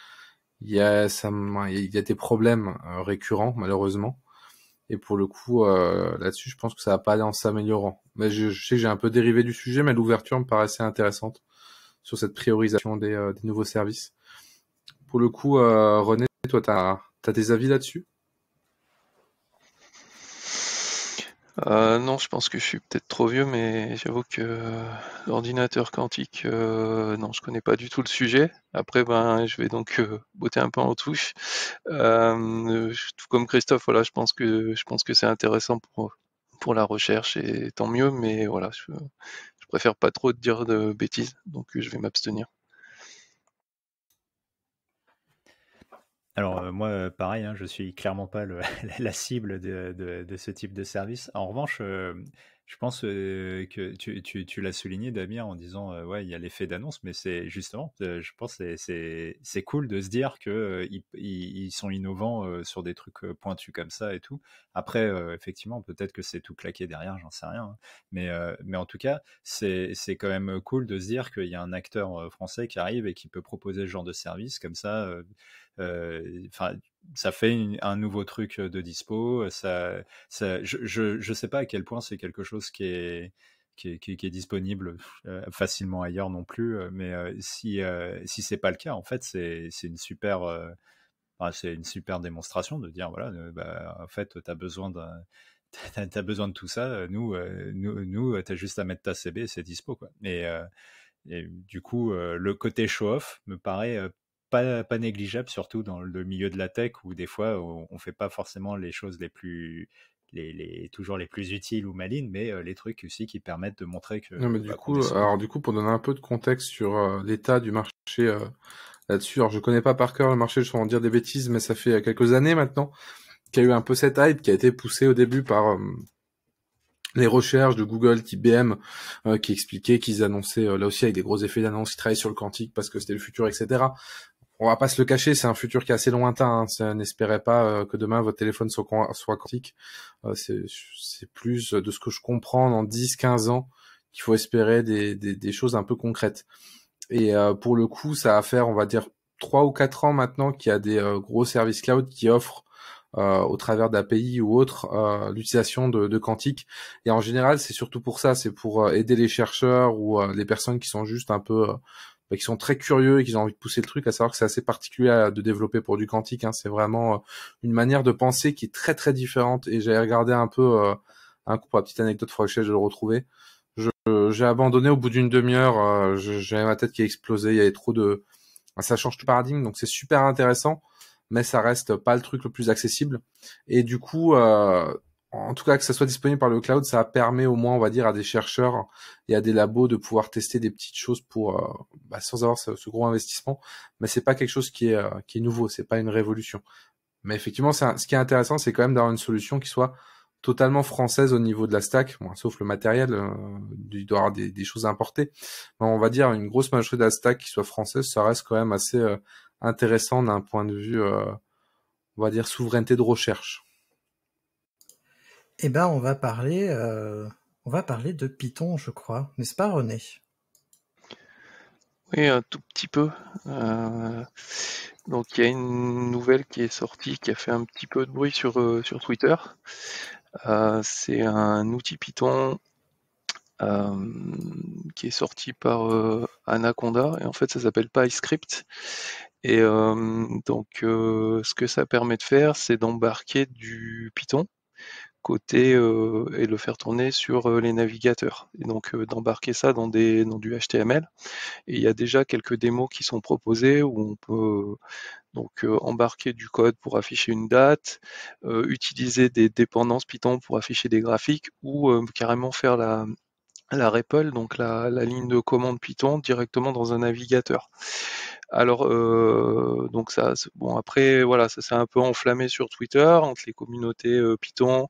il y a, ça, il y a des problèmes récurrents malheureusement. Et pour le coup, là-dessus, je pense que ça va pas aller en s'améliorant. Mais je, je sais que j'ai un peu dérivé du sujet, mais l'ouverture me paraissait intéressante sur cette priorisation euh, des, nouveaux services. Pour le coup, euh, René, toi, tu as, des avis là-dessus euh, non, je pense que je suis peut-être trop vieux, mais j'avoue que l'ordinateur quantique, non, je connais pas du tout le sujet. Après, ben, je vais donc botter un peu en touche. tout comme Christophe, voilà, je pense que je pense que c'est intéressant pour pour la recherche et tant mieux. Mais voilà, je préfère pas trop dire de bêtises, donc euh, je vais m'abstenir. Alors euh, moi, euh, pareil, hein, je suis clairement pas la cible de, ce type de service. En revanche, euh, je pense que tu, l'as souligné, Damien, en disant ouais, il y a l'effet d'annonce, mais c'est justement, je pense, c'est c'est cool de se dire qu'ils sont innovants sur des trucs pointus comme ça et tout. Après, effectivement, peut-être que c'est tout claqué derrière, j'en sais rien. Hein. mais en tout cas, c'est quand même cool de se dire qu'il y a un acteur français qui arrive et qui peut proposer ce genre de service comme ça Enfin, ça fait un nouveau truc de dispo. Ça, je, ne sais pas à quel point c'est quelque chose qui est qui disponible facilement ailleurs non plus. Mais si si c'est pas le cas, en fait, c'est une super c'est une super démonstration de dire voilà, bah, en fait, tu as besoin d'un. As besoin de tout ça, nous, nous, tu as juste à mettre ta CB, c'est dispo. Quoi. Mais et du coup, le côté show-off me paraît pas, négligeable, surtout dans le milieu de la tech où des fois on, fait pas forcément les choses les plus les, toujours les plus utiles ou malines, mais les trucs aussi qui permettent de montrer que. Non, mais bah, du coup, alors du coup, pour donner un peu de contexte sur l'état du marché là-dessus, alors je connais pas par cœur le marché, je vais en dire des bêtises, mais ça fait quelques années maintenant qu'il y a eu un peu cette hype qui a été poussée au début par les recherches de Google, IBM, euh, qui expliquaient qu'ils annonçaient là aussi avec des gros effets d'annonce, ils travaillaient sur le quantique parce que c'était le futur, etc on va pas se le cacher, c'est un futur qui est assez lointain. Hein. N'espérez pas euh, que demain votre téléphone soit, quantique. Euh, c'est plus euh, de ce que je comprends dans 10-15 ans qu'il faut espérer des, choses un peu concrètes. Et pour le coup, ça va faire, on va dire, 3 ou 4 ans maintenant qu'il y a des gros services cloud qui offrent au travers d'API ou autre, l'utilisation de, de quantique. Et en général, c'est surtout pour ça, c'est pour aider les chercheurs ou les personnes qui sont juste un peu bah, qui sont très curieux et qui ont envie de pousser le truc, à savoir que c'est assez particulier à, de développer pour du quantique. Hein. C'est vraiment euh, une manière de penser qui est très très différente. Et j'avais regardé un peu, euh, un coup pour la petite anecdote, il que je le retrouver. J'ai abandonné au bout d'une demi-heure. Euh, j'avais ma tête qui a explosé. Il y avait trop de, ça change tout paradigme. Donc c'est super intéressant, mais ça reste pas le truc le plus accessible. Et du coup, euh, en tout cas que ça soit disponible par le cloud, ça permet au moins, on va dire, à des chercheurs et à des labos de pouvoir tester des petites choses pour euh, bah, sans avoir ce, gros investissement. Mais c'est pas quelque chose qui est, euh, qui est nouveau, c'est pas une révolution. Mais effectivement, ce qui est intéressant, c'est quand même d'avoir une solution qui soit totalement française au niveau de la stack, sauf le matériel, euh, du il doit y avoir des, choses importées. Mais on va dire une grosse majorité de la stack qui soit française, ça reste quand même assez intéressant d'un point de vue, on va dire, souveraineté de recherche. Eh ben, on va parler, euh, on va parler de Python, je crois, n'est-ce pas, René Oui, un tout petit peu. Euh, donc, il y a une nouvelle qui est sortie, qui a fait un petit peu de bruit sur, euh, sur Twitter. C'est un outil Python qui est sorti par Anaconda et en fait ça s'appelle PyScript et donc ce que ça permet de faire c'est d'embarquer du Python côté euh, et le faire tourner sur euh, les navigateurs. Et donc euh, d'embarquer ça dans, des, dans du HTML. Et il y a déjà quelques démos qui sont proposées où on peut donc embarquer du code pour afficher une date, utiliser des dépendances Python pour afficher des graphiques ou carrément faire la, la REPL, donc la, ligne de commande Python, directement dans un navigateur. Alors, euh, donc ça, bon, après, voilà, ça s'est un peu enflammé sur Twitter, entre les communautés euh, Python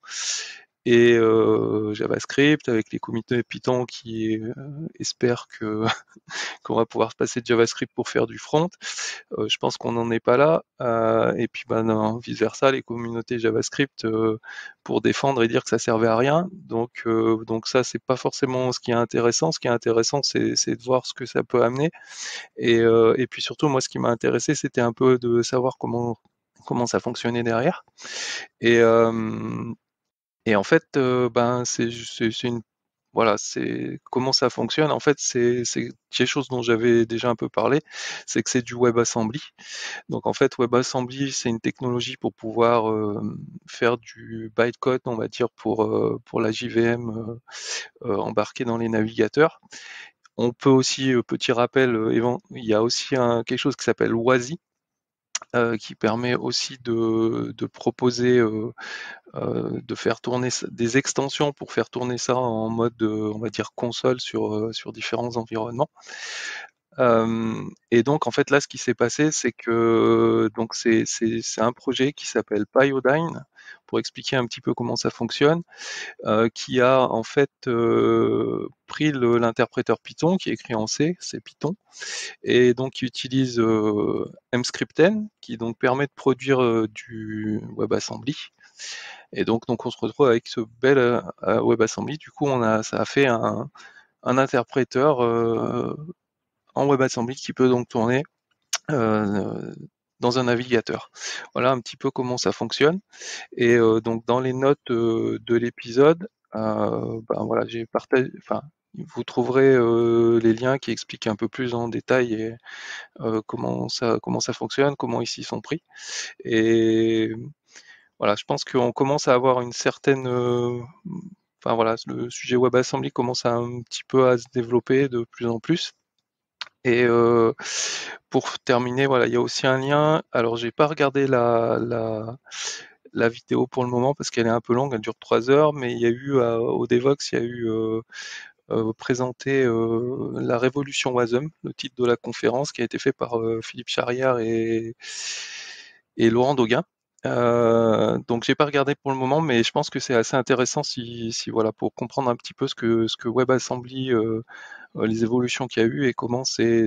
et euh, JavaScript avec les communautés Python qui euh, espèrent que qu'on va pouvoir se passer de JavaScript pour faire du front. Euh, je pense qu'on n'en est pas là. Euh, et puis ben vice versa, les communautés JavaScript pour défendre et dire que ça servait à rien. Donc donc ça c'est pas forcément ce qui est intéressant. Ce qui est intéressant c'est de voir ce que ça peut amener. Et, et puis surtout moi ce qui m'a intéressé c'était un peu de savoir comment comment ça fonctionnait derrière. Et et en fait, ben, c'est une. Voilà, c'est comment ça fonctionne. En fait, c'est quelque chose dont j'avais déjà un peu parlé, c'est que c'est du WebAssembly. Donc en fait, WebAssembly, c'est une technologie pour pouvoir faire du bytecode, on va dire, pour, pour la JVM embarquée dans les navigateurs. On peut aussi, petit rappel, il y a aussi quelque chose qui s'appelle WASI, euh, qui permet aussi de, proposer, euh, euh, de faire tourner des extensions pour faire tourner ça en mode, on va dire, console sur, sur différents environnements et donc, en fait, là, ce qui s'est passé, c'est que euh, donc c'est, c'est, c'est un projet qui s'appelle Pyodine, pour expliquer un petit peu comment ça fonctionne, euh, qui a en fait euh, pris l'interpréteur Python, qui est écrit en C, c'est Python, et donc qui utilise mscripten, qui donc permet de produire du WebAssembly. Et donc, donc, on se retrouve avec ce bel WebAssembly. Du coup, on a, ça a fait un, un interpréteur en WebAssembly qui peut donc tourner euh, dans un navigateur. Voilà un petit peu comment ça fonctionne. Et euh, donc dans les notes euh, de l'épisode, ben voilà, j'ai enfin, vous trouverez les liens qui expliquent un peu plus en détail comment, ça, comment ça fonctionne, comment ils sont pris. Et voilà, je pense qu'on commence à avoir une certaine. enfin voilà, le sujet WebAssembly commence un petit peu à se développer de plus en plus. Et euh, pour terminer, voilà, il y a aussi un lien. Alors, j'ai pas regardé la, la, vidéo pour le moment parce qu'elle est un peu longue, elle dure trois heures, mais il y a eu euh, au Devox, il y a eu euh, euh, la révolution Wasm, le titre de la conférence qui a été fait par Philippe Charrière et, et Laurent Dauguin. Donc, euh, donc j'ai pas regardé pour le moment, mais je pense que c'est assez intéressant si, voilà pour comprendre un petit peu ce que ce que WebAssembly, euh, euh, les évolutions qu'il y a eu et comment c'est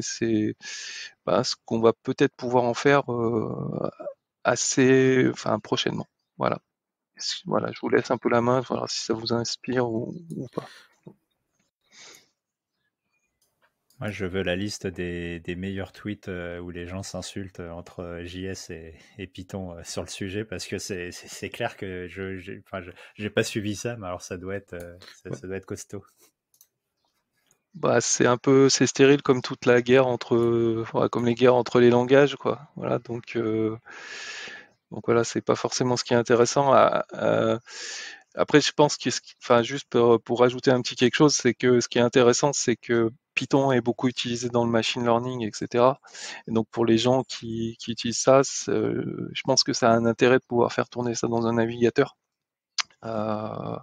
bah, ce qu'on va peut-être pouvoir en faire assez enfin prochainement. Voilà. Voilà, je vous laisse un peu la main, voir si ça vous inspire ou pas. Moi, je veux la liste des, meilleurs tweets euh, où les gens s'insultent euh, entre euh, JS et, Python sur le sujet parce que c'est, clair que je n'ai pas suivi ça, mais alors ça doit être, ça, doit être costaud. Bah, c'est un peu c'est stérile comme toute la guerre entre comme les guerres entre les langages quoi. Voilà donc donc voilà c'est pas forcément ce qui est intéressant. Ah, après je pense que enfin juste pour, pour rajouter un petit quelque chose c'est que ce qui est intéressant c'est que Python est beaucoup utilisé dans le machine learning, etc. Et donc pour les gens qui, utilisent ça, euh, je pense que ça a un intérêt de pouvoir faire tourner ça dans un navigateur. Euh,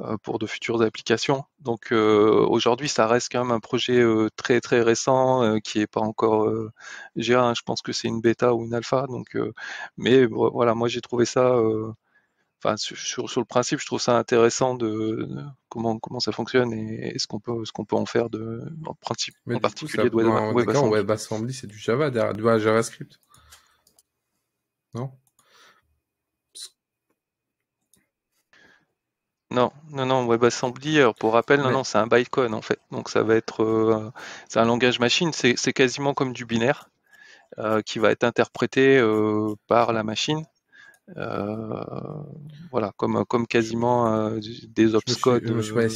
euh, pour de futures applications. Donc aujourd'hui, ça reste quand même un projet très très récent qui n'est pas encore géré. Hein. je pense que c'est une bêta ou une alpha. Donc, mais voilà, moi j'ai trouvé ça sur, le principe, je trouve ça intéressant de, comment ça fonctionne et, ce qu'on peut en faire de en principe en particulier WebAssembly. c'est du Java, du JavaScript, non Non, non, non, WebAssembly, euh, pour rappel, non, non, c'est un bytecode en fait. Donc ça va être, euh, c'est un langage machine, c'est quasiment comme du binaire euh, qui va être interprété par la machine. Euh, voilà, comme, comme quasiment euh, des opcodes euh,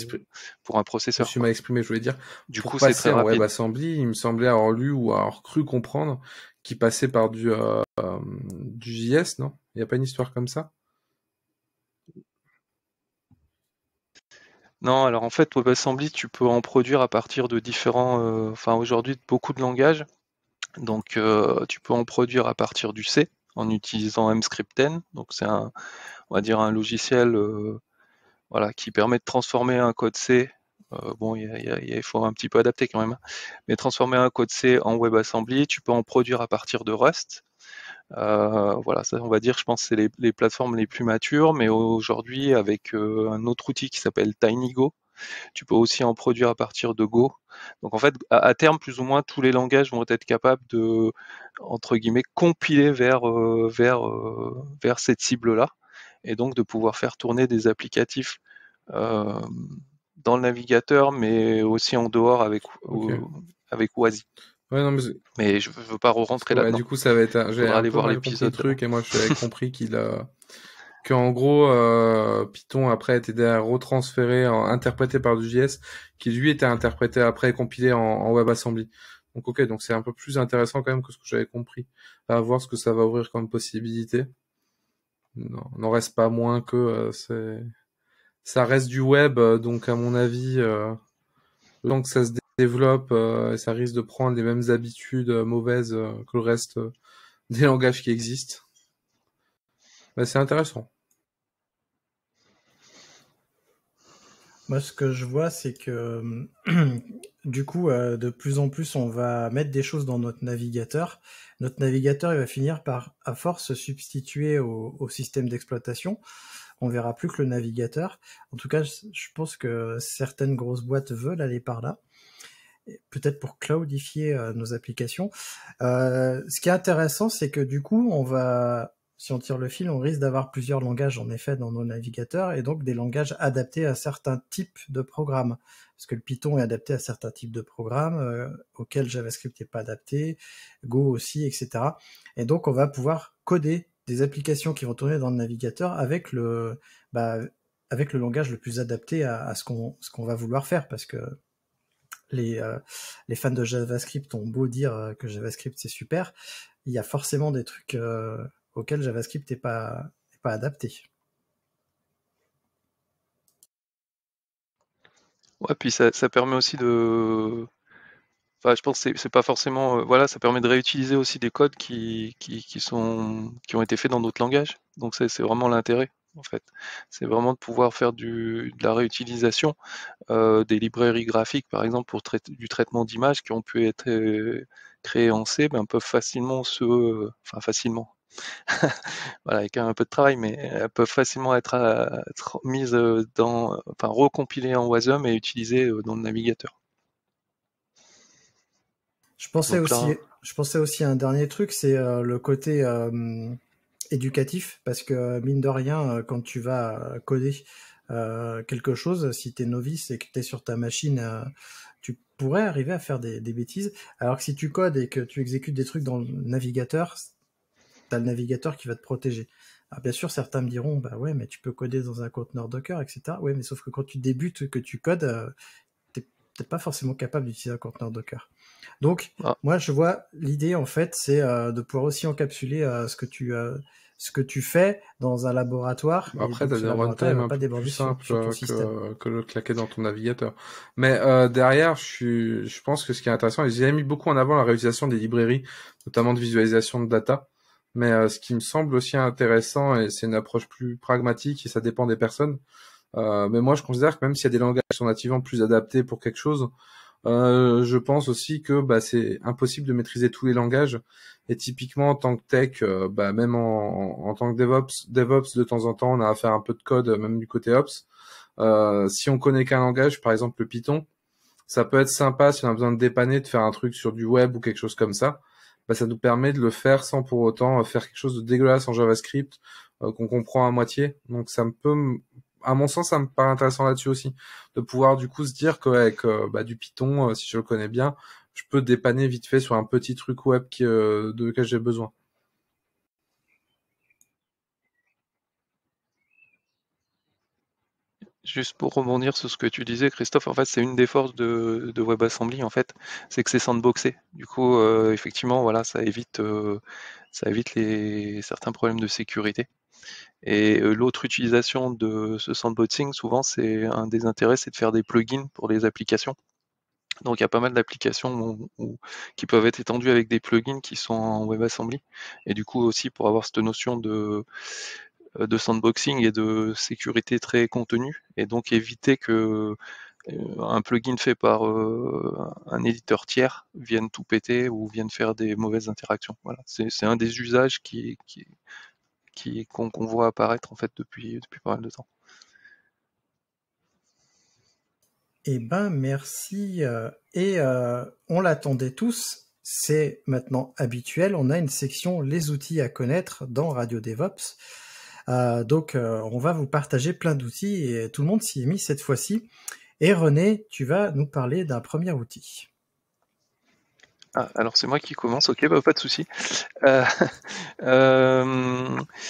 pour un processeur. Je me suis exprimé, je voulais dire. Du coup, c'est très WebAssembly, il me semblait avoir lu ou avoir cru comprendre qu'il passait par du, du JS, non Il n'y a pas une histoire comme ça Non, alors en fait, WebAssembly, tu peux en produire à partir de différents. enfin, aujourd'hui, beaucoup de langages. Donc, tu peux en produire à partir du C en utilisant mscripten. Donc c'est un, on va dire un logiciel euh, voilà, qui permet de transformer un code C. bon, il faut un petit peu adapter quand même. Hein, mais transformer un code C en WebAssembly, tu peux en produire à partir de Rust. Euh, voilà, ça on va dire, je pense, c'est les, les, plateformes les plus matures. Mais aujourd'hui, avec euh, un autre outil qui s'appelle TinyGo, tu peux aussi en produire à partir de Go. Donc en fait, à, terme, plus ou moins, tous les langages vont être capables de, entre guillemets, compiler vers, euh, vers, euh, vers cette cible-là. Et donc de pouvoir faire tourner des applicatifs euh, dans le navigateur, mais aussi en dehors avec, avec OASI. mais... je je veux pas rentrer là-dedans. du coup, ça va être. J'ai aller voir l'épisode. truc et moi, j'avais compris qu'il a que en gros euh, Python après a été retransféré, interprété par du JS, qui lui était interprété après et compilé en, WebAssembly. Donc ok, donc c'est un peu plus intéressant quand même que ce que j'avais compris. À voir ce que ça va ouvrir comme possibilité. Non, n'en reste pas moins que euh, c'est ça reste du web, euh, donc à mon avis, euh, tant que ça se développe, et ça risque de prendre les mêmes habitudes mauvaises que le reste des langages qui existent. Ben, c'est intéressant. Moi, ce que je vois, c'est que du coup, euh, de plus en plus, on va mettre des choses dans notre navigateur. Notre navigateur, il va finir par, à force, se substituer au, système d'exploitation. On ne verra plus que le navigateur. En tout cas, je, pense que certaines grosses boîtes veulent aller par là peut-être pour cloudifier euh, nos applications. Euh, ce qui est intéressant, c'est que du coup, on va si on tire le fil, on risque d'avoir plusieurs langages en effet dans nos navigateurs et donc des langages adaptés à certains types de programmes. Parce que le Python est adapté à certains types de programmes euh, auxquels JavaScript n'est pas adapté, Go aussi, etc. Et donc on va pouvoir coder des applications qui vont tourner dans le navigateur avec le, bah, avec le langage le plus adapté à, à ce qu'on va vouloir faire parce que les, euh, les, fans de JavaScript ont beau dire euh, que JavaScript c'est super, il y a forcément des trucs auquel JavaScript n'est pas, pas adapté. Ouais, puis ça, permet aussi de, Enfin, je pense que c'est pas forcément. Euh, voilà, ça permet de réutiliser aussi des codes qui, qui, sont, qui ont été faits dans d'autres langages. Donc, c'est vraiment l'intérêt, en fait. C'est vraiment de pouvoir faire du, de la réutilisation euh, des librairies graphiques, par exemple, pour du traitement d'images qui ont pu être euh, créées en C, ben, peuvent facilement se. Enfin, facilement. voilà, avec un peu de travail, mais elles peuvent facilement être, euh, mises euh, dans, enfin, recompilées en Wasm et utilisées euh, dans le navigateur. Je pensais, aussi, je pensais aussi à un dernier truc, c'est le côté éducatif, parce que mine de rien, quand tu vas coder quelque chose, si tu es novice et que tu es sur ta machine, tu pourrais arriver à faire des, des, bêtises. Alors que si tu codes et que tu exécutes des trucs dans le navigateur, le navigateur qui va te protéger. Ah, bien sûr, certains me diront, bah ouais, mais tu peux coder dans un conteneur Docker, etc. Oui, mais sauf que quand tu débutes, que tu codes, euh, tu n'es peut-être pas forcément capable d'utiliser un conteneur Docker. Donc, ah. moi, je vois l'idée, en fait, c'est euh, de pouvoir aussi encapsuler euh, ce que tu ce que tu fais dans un laboratoire. Bah, après, t'as des pas un peu plus simple que, le claquer dans ton navigateur. Mais derrière, je, pense que ce qui est intéressant, ils avaient mis beaucoup en avant la réalisation des librairies, notamment de visualisation de data. Mais euh, ce qui me semble aussi intéressant, et c'est une approche plus pragmatique, et ça dépend des personnes, euh, mais moi je considère que même s'il y a des langages qui sont nativement plus adaptés pour quelque chose, euh, je pense aussi que bah, c'est impossible de maîtriser tous les langages. Et typiquement en tant que tech, bah, même en, en, tant que DevOps, DevOps de temps en temps, on a à faire un peu de code, même du côté Ops. si on connaît qu'un langage, par exemple le Python, ça peut être sympa si on a besoin de dépanner, de faire un truc sur du web ou quelque chose comme ça bah, ça nous permet de le faire sans pour autant euh, faire quelque chose de dégueulasse en JavaScript euh, qu'on comprend à moitié. Donc ça me peut, à mon sens, ça me paraît intéressant là-dessus aussi, de pouvoir du coup se dire que avec euh, bah, du Python, si je le connais bien, je peux dépanner vite fait sur un petit truc web de lequel j'ai besoin. Juste pour rebondir sur ce que tu disais, Christophe, en fait, c'est une des forces de, WebAssembly, en fait, c'est que c'est sandboxé. Du coup, euh, effectivement, voilà, ça évite, euh, ça évite les, certains problèmes de sécurité. Et euh, l'autre utilisation de ce sandboxing, souvent, c'est un des intérêts, c'est de faire des plugins pour les applications. Donc il y a pas mal d'applications qui peuvent être étendues avec des plugins qui sont en WebAssembly. Et du coup aussi pour avoir cette notion de, euh, de sandboxing et de sécurité très contenue, et donc éviter que euh, un plugin fait par euh, un éditeur tiers vienne tout péter ou vienne faire des mauvaises interactions. Voilà, c'est un des usages qui, qui, qui qu'on voit apparaître en fait depuis, depuis pas mal de temps. Eh ben merci. Et on l'attendait tous, c'est maintenant habituel. On a une section les outils à connaître dans Radio DevOps. Euh, donc, euh, on va vous partager plein d'outils et tout le monde s'y est mis cette fois-ci. Et René, tu vas nous parler d'un premier outil. Ah, alors c'est moi qui commence, ok, bah, pas de souci. Euh,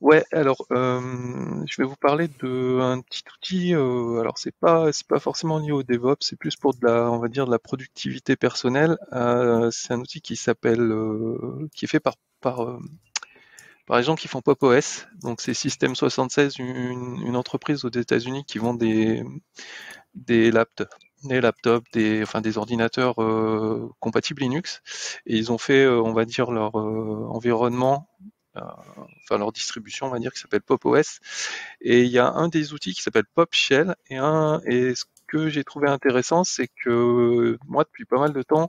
ouais, alors je vais vous parler d'un petit outil. alors c'est pas c'est pas forcément lié au DevOps, c'est plus pour de la on va dire de la productivité personnelle. c'est un outil qui s'appelle qui est fait par par par exemple, qui font Pop OS. Donc, c'est System76, une, entreprise aux États-Unis qui vend des, des laptops, des des, des ordinateurs euh, compatibles Linux. Et ils ont fait, euh, on va dire, leur euh, environnement, enfin, leur distribution, on va dire, qui s'appelle Pop OS. Et il y a un des outils qui s'appelle Pop Shell. Et, un, et ce que j'ai trouvé intéressant, c'est que moi, depuis pas mal de temps,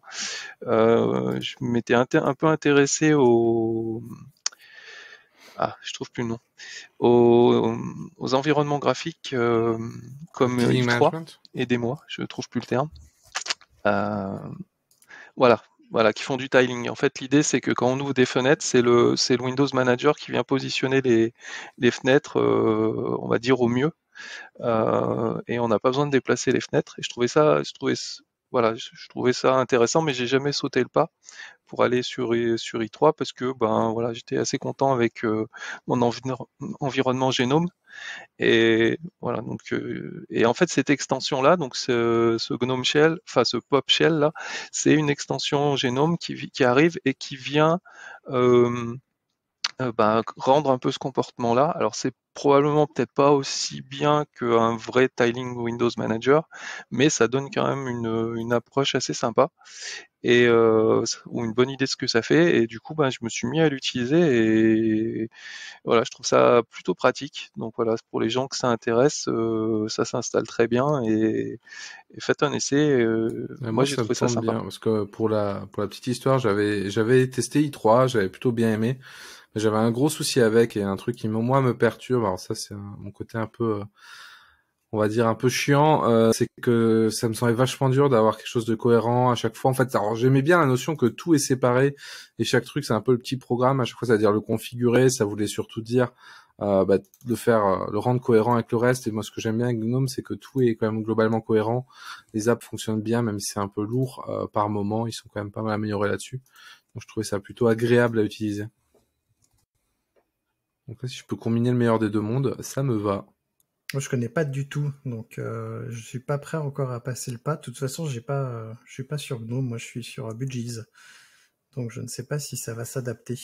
je m'étais un peu intéressé au ah, je trouve plus le nom, aux, environnements graphiques euh, comme X3 et des mois, je trouve plus le terme. Euh, voilà, voilà, qui font du tiling. En fait, l'idée, c'est que quand on ouvre des fenêtres, c'est le, Windows Manager qui vient positionner les, fenêtres, euh, on va dire, au mieux. et on n'a pas besoin de déplacer les fenêtres. Et je trouvais ça, je trouvais voilà, je, trouvais ça intéressant, mais j'ai jamais sauté le pas pour aller sur, sur i3 parce que ben voilà, j'étais assez content avec euh, mon environnement génome. Et voilà, donc euh, et en fait cette extension là, donc ce, ce GNOME Shell, enfin ce Pop Shell là, c'est une extension génome qui, qui, arrive et qui vient euh, euh, bah, rendre un peu ce comportement-là. Alors c'est probablement peut-être pas aussi bien qu'un vrai tiling Windows Manager, mais ça donne quand même une, euh, une approche assez sympa et euh, ou une bonne idée de ce que ça fait. Et du coup, bah, je me suis mis à l'utiliser et voilà, je trouve ça plutôt pratique. Donc voilà, pour les gens que ça intéresse, euh, ça s'installe très bien et, et, faites un essai. moi, moi j'ai trouvé ça sympa. Bien, parce que pour la pour la petite histoire, j'avais j'avais testé i3, j'avais plutôt bien aimé. J'avais un gros souci avec et un truc qui moi me perturbe. Alors ça c'est mon côté un peu, euh, on va dire un peu chiant, euh, c'est que ça me semblait vachement dur d'avoir quelque chose de cohérent à chaque fois. En fait, j'aimais bien la notion que tout est séparé et chaque truc c'est un peu le petit programme à chaque fois, c'est-à-dire le configurer. Ça voulait surtout dire euh, bah, de faire le rendre cohérent avec le reste. Et moi, ce que j'aime bien avec Gnome, c'est que tout est quand même globalement cohérent. Les apps fonctionnent bien, même si c'est un peu lourd par moment. Ils sont quand même pas mal améliorés là-dessus. Donc, je trouvais ça plutôt agréable à utiliser. Donc si je peux combiner le meilleur des deux mondes, ça me va. Moi, je connais pas du tout, donc euh, je suis pas prêt encore à passer le pas. De toute façon, j'ai pas, je suis pas sur GNOME, moi je suis sur Budgies, donc je ne sais pas si ça va s'adapter.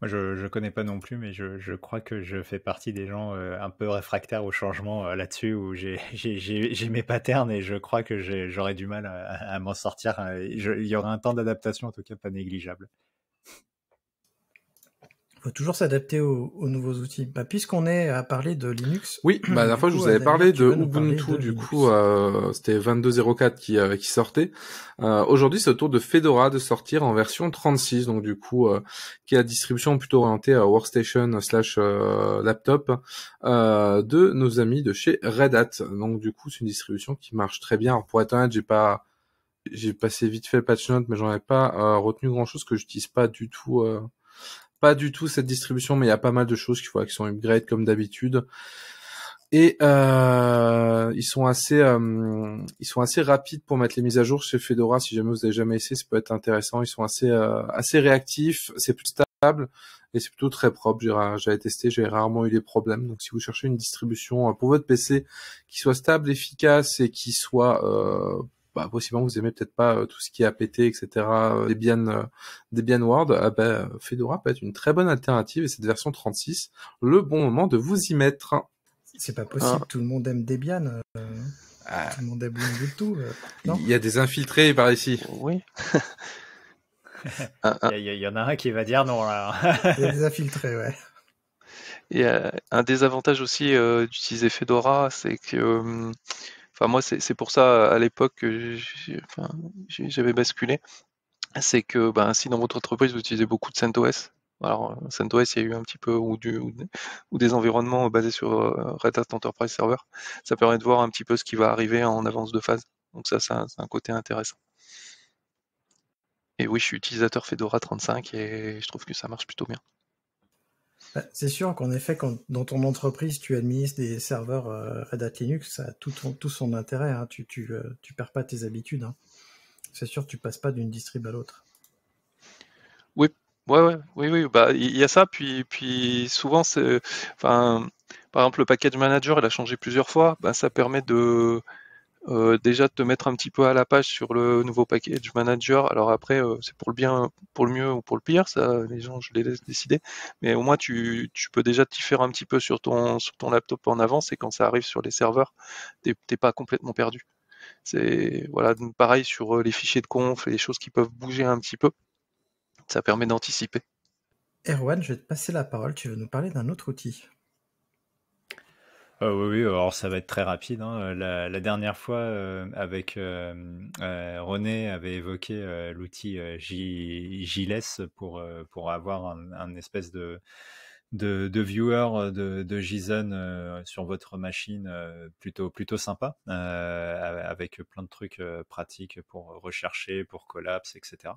Moi, je ne connais pas non plus, mais je, crois que je fais partie des gens euh, un peu réfractaires au changement euh, là-dessus, où j'ai mes patterns et je crois que j'aurais du mal à m'en sortir. Euh, il y aura un temps d'adaptation, en tout cas, pas négligeable faut toujours s'adapter aux, nouveaux outils. Bah, Puisqu'on est à parler de Linux. Oui, bah, la fois, je vous avais parlé de Ubuntu, du coup, euh, c'était 22.04 qui, euh, qui sortait. Euh, aujourd'hui, c'est au tour de Fedora de sortir en version 36, donc du coup, euh, qui est la distribution plutôt orientée à workstation slash laptop de nos amis de chez Red Hat. Donc du coup, c'est une distribution qui marche très bien. Alors, pour être j'ai pas j'ai passé vite fait le patch note, mais j'en ai pas retenu grand chose que j'utilise pas du tout pas du tout cette distribution, mais il y a pas mal de choses qui, faut qui sont upgrade comme d'habitude. Et euh, ils sont assez, euh, ils sont assez rapides pour mettre les mises à jour chez Fedora. Si jamais vous avez jamais essayé, ça peut être intéressant. Ils sont assez, euh, assez réactifs. C'est plus stable et c'est plutôt très propre. J'avais testé, j'ai rarement eu des problèmes. Donc, si vous cherchez une distribution pour votre PC qui soit stable, efficace et qui soit bah, possiblement vous aimez peut-être pas euh, tout ce qui est APT, etc., euh, Debian, euh, Debian World, ah, bah, Fedora peut être une très bonne alternative et cette version 36, le bon moment de vous y mettre. C'est pas possible, ah. tout le monde aime Debian. Ah. Tout le monde aime Ubuntu. non Il y a des infiltrés par ici. Oui. il, y, en a un qui va dire non. Il y a des infiltrés, ouais. Et un désavantage aussi d'utiliser Fedora, c'est que moi, c'est pour ça à l'époque que j'avais basculé. C'est que ben, si dans votre entreprise vous utilisez beaucoup de CentOS, alors euh, CentOS, il y a eu un petit peu ou, du, ou, des environnements basés sur euh, Red Hat Enterprise Server, ça permet de voir un petit peu ce qui va arriver en avance de phase. Donc ça c'est un côté intéressant. Et oui, je suis utilisateur Fedora 35 et je trouve que ça marche plutôt bien. Bah, c'est sûr qu'en effet, quand dans ton entreprise, tu administres des serveurs euh, Red Hat Linux, ça a tout, tout son intérêt. Hein. Tu, tu, euh, tu, perds pas tes habitudes. Hein. C'est sûr, tu passes pas d'une distrib à l'autre. Oui, ouais, oui, oui. Bah, il y, a ça. Puis, puis souvent, enfin, par exemple, le package manager, il a changé plusieurs fois. Bah, ça permet de euh, déjà te mettre un petit peu à la page sur le nouveau package manager. Alors après, euh, c'est pour le bien, pour le mieux ou pour le pire, ça, les gens, je les laisse décider. Mais au moins, tu, peux déjà t'y faire un petit peu sur ton, sur ton laptop en avance et quand ça arrive sur les serveurs, t'es pas complètement perdu. C'est voilà, pareil sur euh, les fichiers de conf, les choses qui peuvent bouger un petit peu. Ça permet d'anticiper. Erwan, je vais te passer la parole. Tu veux nous parler d'un autre outil ah oui, oui, alors ça va être très rapide. Hein. Euh, la, dernière fois, euh, avec euh, René avait évoqué l'outil euh, J- e pour, pour avoir un, espèce de, de, viewer de, JSON sur votre machine plutôt, plutôt sympa, avec plein de trucs pratiques pour rechercher, pour collapse, etc.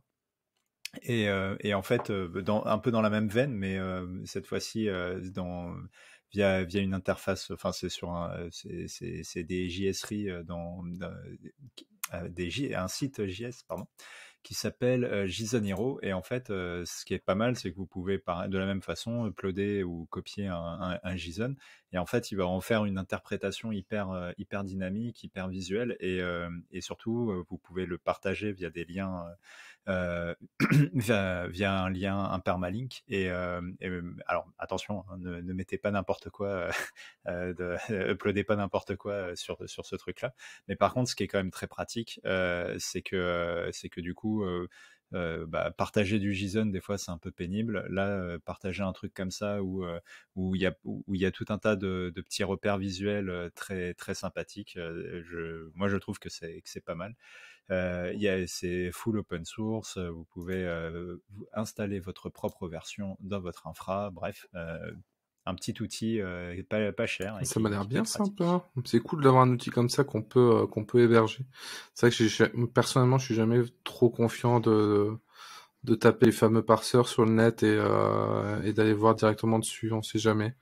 Et, et en fait, dans, un peu dans la même veine, mais cette fois-ci dans via, une interface. Enfin, c'est sur un, euh, c'est des euh, dans, euh, un site JS pardon qui s'appelle JSON Hero et en fait ce qui est pas mal c'est que vous pouvez de la même façon uploader ou copier un JSON et en fait, il va en faire une interprétation hyper, euh, hyper dynamique, hyper visuelle. Et, euh, et surtout, euh, vous pouvez le partager via des liens, via, un lien, un permalink. Et, et alors, attention, hein, ne, mettez pas n'importe quoi, de, uploadez pas n'importe quoi sur, sur ce truc-là. Mais par contre, ce qui est quand même très pratique, c'est que, c'est que du coup, bah, partager du JSON, des fois, c'est un peu pénible. Là, partager un truc comme ça où il y, a, où y a tout un tas de, petits repères visuels très, très sympathiques, je, moi, je trouve que c'est pas mal. c'est full open source, vous pouvez installer votre propre version dans votre infra, bref, un petit outil euh, pas, cher. ça m'a l'air bien sympa. C'est cool d'avoir un outil comme ça qu'on peut, euh, qu'on peut héberger. C'est vrai que personnellement, je suis jamais trop confiant de, de taper les fameux parseurs sur le net et, euh, d'aller voir directement dessus. On sait jamais.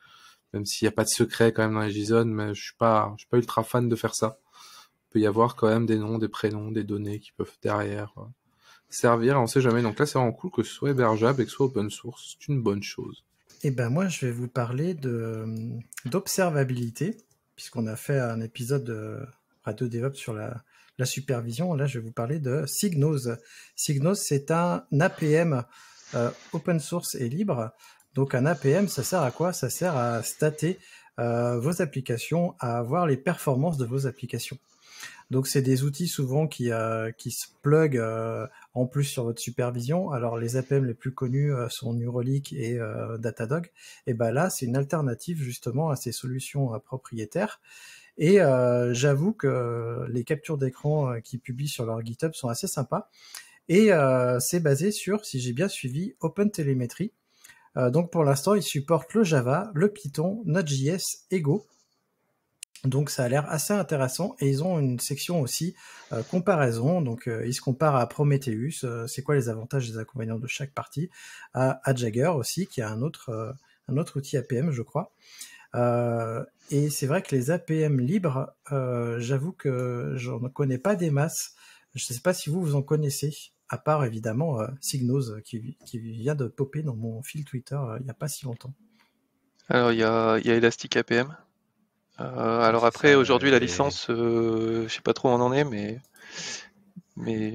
Même s'il n'y a pas de secret quand même dans les JSON, mais je suis pas, je suis pas ultra fan de faire ça. Il peut y avoir quand même des noms, des prénoms, des données qui peuvent derrière servir. On sait jamais. Donc là, c'est vraiment cool que ce soit hébergeable et que ce soit open source. C'est une bonne chose. Eh ben moi, je vais vous parler euh, d'observabilité, puisqu'on a fait un épisode de Radio DevOps sur la, supervision. Là, je vais vous parler de Signos. Signos, c'est un APM euh, open source et libre. Donc un APM, ça sert à quoi Ça sert à stater euh, vos applications, à avoir les performances de vos applications. Donc c'est des outils souvent qui, euh, se plug euh, en plus sur votre supervision. Alors les APM les plus connus euh, sont Neuralink et Datadog. Et ben là c'est une alternative justement à ces solutions propriétaires. Et j'avoue que les captures d'écran qu'ils publient sur leur GitHub sont assez sympas. Et c'est basé sur, si j'ai bien suivi, OpenTelemetry. donc pour l'instant, ils supportent le Java, le Python, Node.js et Go. Donc ça a l'air assez intéressant et ils ont une section aussi euh, comparaison. Donc euh, ils se comparent à Prometheus, euh, c'est quoi les avantages des accompagnants de chaque partie, à, Jagger aussi qui a un autre un autre outil APM je crois. et c'est vrai que les APM libres, j'avoue que je ne connais pas des masses. Je ne sais pas si vous vous en connaissez, à part évidemment Signos qui, vient de popper dans mon fil Twitter il n'y a pas si longtemps. Alors il y a Elastic APM euh, ah, alors après, aujourd'hui, euh, la licence, euh, je sais pas trop où on en est, mais, mais il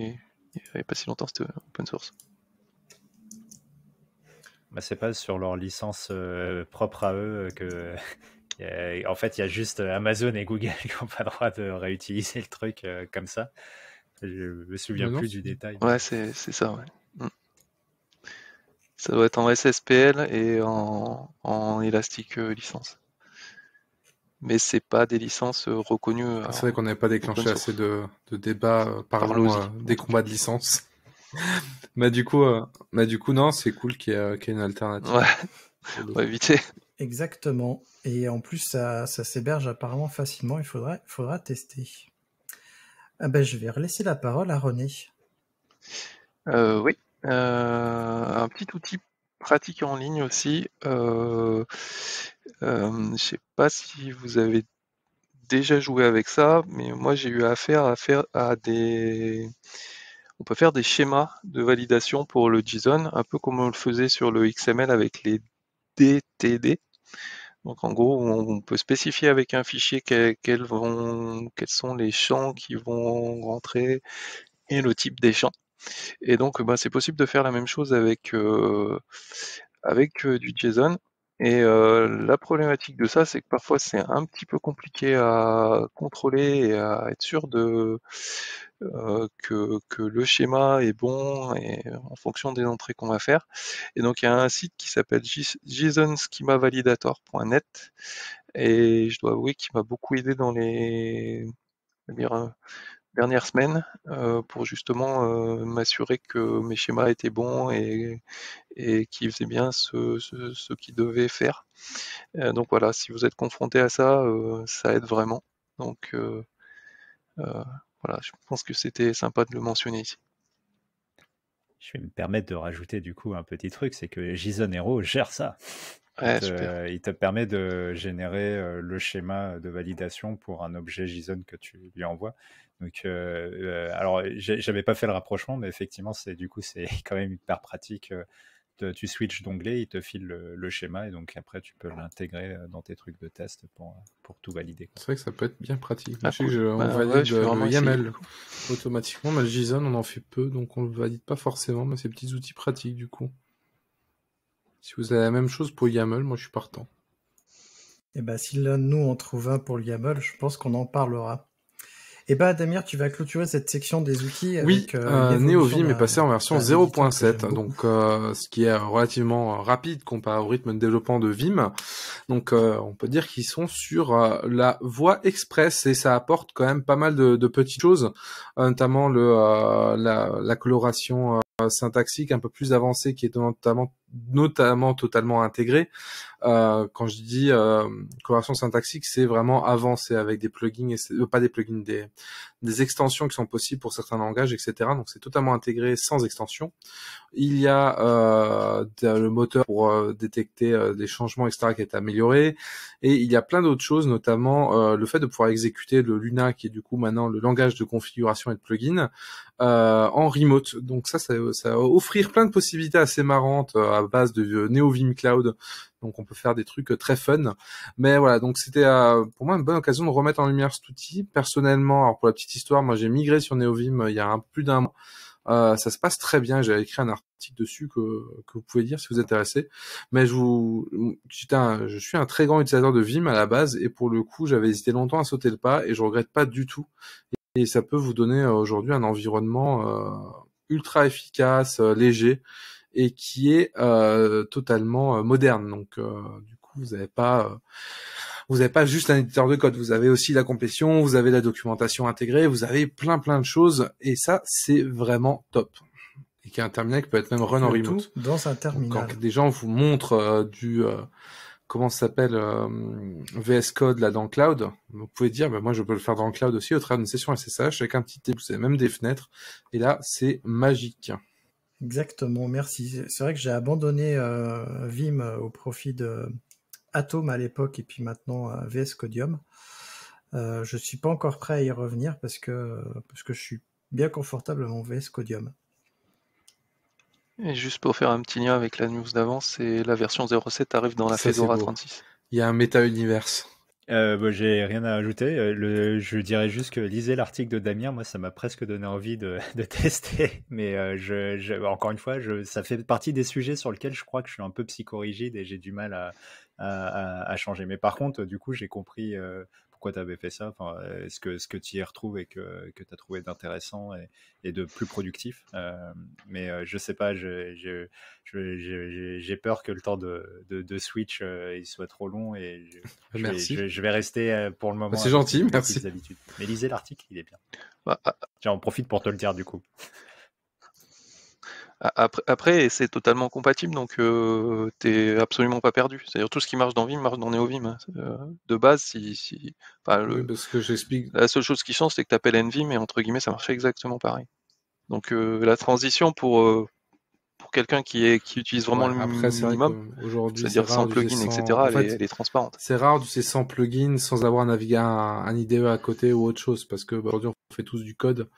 n'y avait pas si longtemps, c'était open source. Bah, c'est pas sur leur licence propre à eux que. en fait, il y a juste Amazon et Google qui n'ont pas le droit de réutiliser le truc comme ça. Je me souviens plus du détail. Ouais, c'est ça, mm. Ça doit être en SSPL et en, en Elastic licence mais c'est pas des licences euh, reconnues. Ah, c'est euh, vrai qu'on n'avait pas déclenché assez de, de débats euh, par euh, des combats de licences. mais bah, du coup, mais bah, du coup, non, c'est cool qu'il y, ait une alternative. Ouais. On va éviter. Exactement. Et en plus, ça, ça s'héberge apparemment facilement. Il faudra, faudra tester. ben, je vais relaisser la parole à René. oui. un petit outil pratique en ligne aussi. je euh, ne euh, je sais pas si vous avez déjà joué avec ça, mais moi j'ai eu affaire à faire à des. On peut faire des schémas de validation pour le JSON, un peu comme on le faisait sur le XML avec les DTD. Donc en gros, on peut spécifier avec un fichier vont, quels sont les champs qui vont rentrer et le type des champs. Et donc, bah, c'est possible de faire la même chose avec, euh, avec euh, du JSON. Et euh, la problématique de ça, c'est que parfois c'est un petit peu compliqué à contrôler et à être sûr de que, le schéma est bon et en fonction des entrées qu'on va faire. Et donc il y a un site qui s'appelle json-schema-validator.net et je dois avouer qu'il m'a beaucoup aidé dans les dernière semaine euh, pour justement euh, m'assurer que mes schémas étaient bons et, et qu'ils faisaient bien ce, qu'ils devaient faire. Euh, donc voilà, si vous êtes confronté à ça, ça aide vraiment. Donc voilà, je pense que c'était sympa de le mentionner ici. Je vais me permettre de rajouter du coup un petit truc, c'est que Jason Hero gère ça il te permet de générer euh, le schéma de validation pour un objet JSON que tu lui envoies. Donc, euh, euh, alors, j'avais pas fait le rapprochement, mais effectivement, c'est du coup, c'est quand même hyper pratique. tu switches d'onglet, il te file le, schéma, et donc après, tu peux l'intégrer dans tes trucs de test pour, pour tout valider. C'est vrai que ça peut être bien pratique. on valide YAML automatiquement, mais JSON, on en fait peu, donc on le valide pas forcément, mais c'est petits outils pratiques du coup. Si vous avez la même chose pour YAML, moi je suis partant. Et eh ben, si l'un de nous en trouve un pour le YAML, je pense qu'on en parlera. Et eh ben, Damir, tu vas clôturer cette section des outils. Avec, euh, euh, oui, NeoVim est passé en version 0.7, donc euh, ce qui est relativement rapide comparé au rythme de développement de Vim. Donc, on peut dire qu'ils sont sur la voie express et ça apporte quand même pas mal de, petites choses, notamment le la, la, coloration syntaxique un peu plus avancée qui est notamment notamment totalement intégré. Euh, quand je dis euh, conversion syntaxique, c'est vraiment avancé avec des plugins, et euh, pas des plugins, des, des extensions qui sont possibles pour certains langages, etc. Donc c'est totalement intégré sans extension. Il y a euh, le moteur pour euh, détecter des changements, etc. qui est amélioré. Et il y a plein d'autres choses, notamment le fait de pouvoir exécuter le Luna, qui est du coup maintenant le langage de configuration et de plugin, en remote. Donc ça, ça, va offrir plein de possibilités assez marrantes à base de NeoVim Cloud. Donc on peut faire des trucs euh, très fun. Mais voilà, donc c'était euh, pour moi une bonne occasion de remettre en lumière cet outil. Personnellement, alors pour la petite histoire, moi j'ai migré sur NeoVim euh, il y a plus d'un mois. ça se passe très bien. J'avais écrit un article dessus que, vous pouvez lire si vous êtes intéressé. Mais je je suis un très grand utilisateur de Vim à la base et pour le coup, j'avais hésité longtemps à sauter le pas et je regrette pas du tout. Et ça peut vous donner aujourd'hui un environnement ultra efficace, léger et qui est euh, totalement euh, moderne. Donc euh, du coup, vous n'avez pas vous pas juste un éditeur de code, vous avez aussi la complétion, vous avez la documentation intégrée, vous avez plein plein de choses et ça c'est vraiment top. Et qui est un terminal qui peut être même run en remote. Dans un terminal. quand des gens vous montrent du comment ça s'appelle VS Code là dans le cloud, vous pouvez dire bah, moi je peux le faire dans le cloud aussi au travers d'une session SSH avec un petit vous avez même des fenêtres et là c'est magique. Exactement, merci. C'est vrai que j'ai abandonné euh, Vim euh, au profit de Atom à l'époque et puis maintenant euh, VS Codium. Je je suis pas encore prêt à y revenir parce que, parce que je suis bien confortable à mon VS Codium. Et juste pour faire un petit lien avec la news d'avant, c'est la version 07 arrive dans la Fedora 36. Il y a un méta-univers. Euh, bah, j'ai rien à ajouter. Euh, le, je dirais juste que lisez l'article de Damien. Moi, ça m'a presque donné envie de, de tester. Mais euh, je, je, encore une fois, je, ça fait partie des sujets sur lesquels je crois que je suis un peu psychorigide et j'ai du mal à, à, à, changer. Mais par contre, du coup, j'ai compris euh, tu avais fait ça enfin, euh, Est-ce que ce que tu y retrouves et que, tu as trouvé d'intéressant et, de plus productif euh, Mais euh, je sais pas, j'ai peur que le temps de, Switch il soit trop long et je, je, vais rester pour le moment. Bah, c'est gentil, merci. Mais lisez l'article, il est bien. on bah, ah. profite pour te le dire du coup. Après, c'est totalement compatible, donc tu euh, t'es absolument pas perdu. C'est-à-dire tout ce qui marche dans Vim marche dans NeoVim. Hein. Euh, de base, si, que j'explique. La seule chose qui change, c'est que tu appelles Envim mais entre guillemets, ça marche exactement pareil. Donc euh, la transition pour pour quelqu'un qui utilise vraiment le même minimum, aujourd'hui, c'est-à-dire sans plugin, etc., elle, est, transparente. C'est rare sans plugin, sans avoir un, un IDE à côté ou autre chose, parce que bah, on fait tous du code.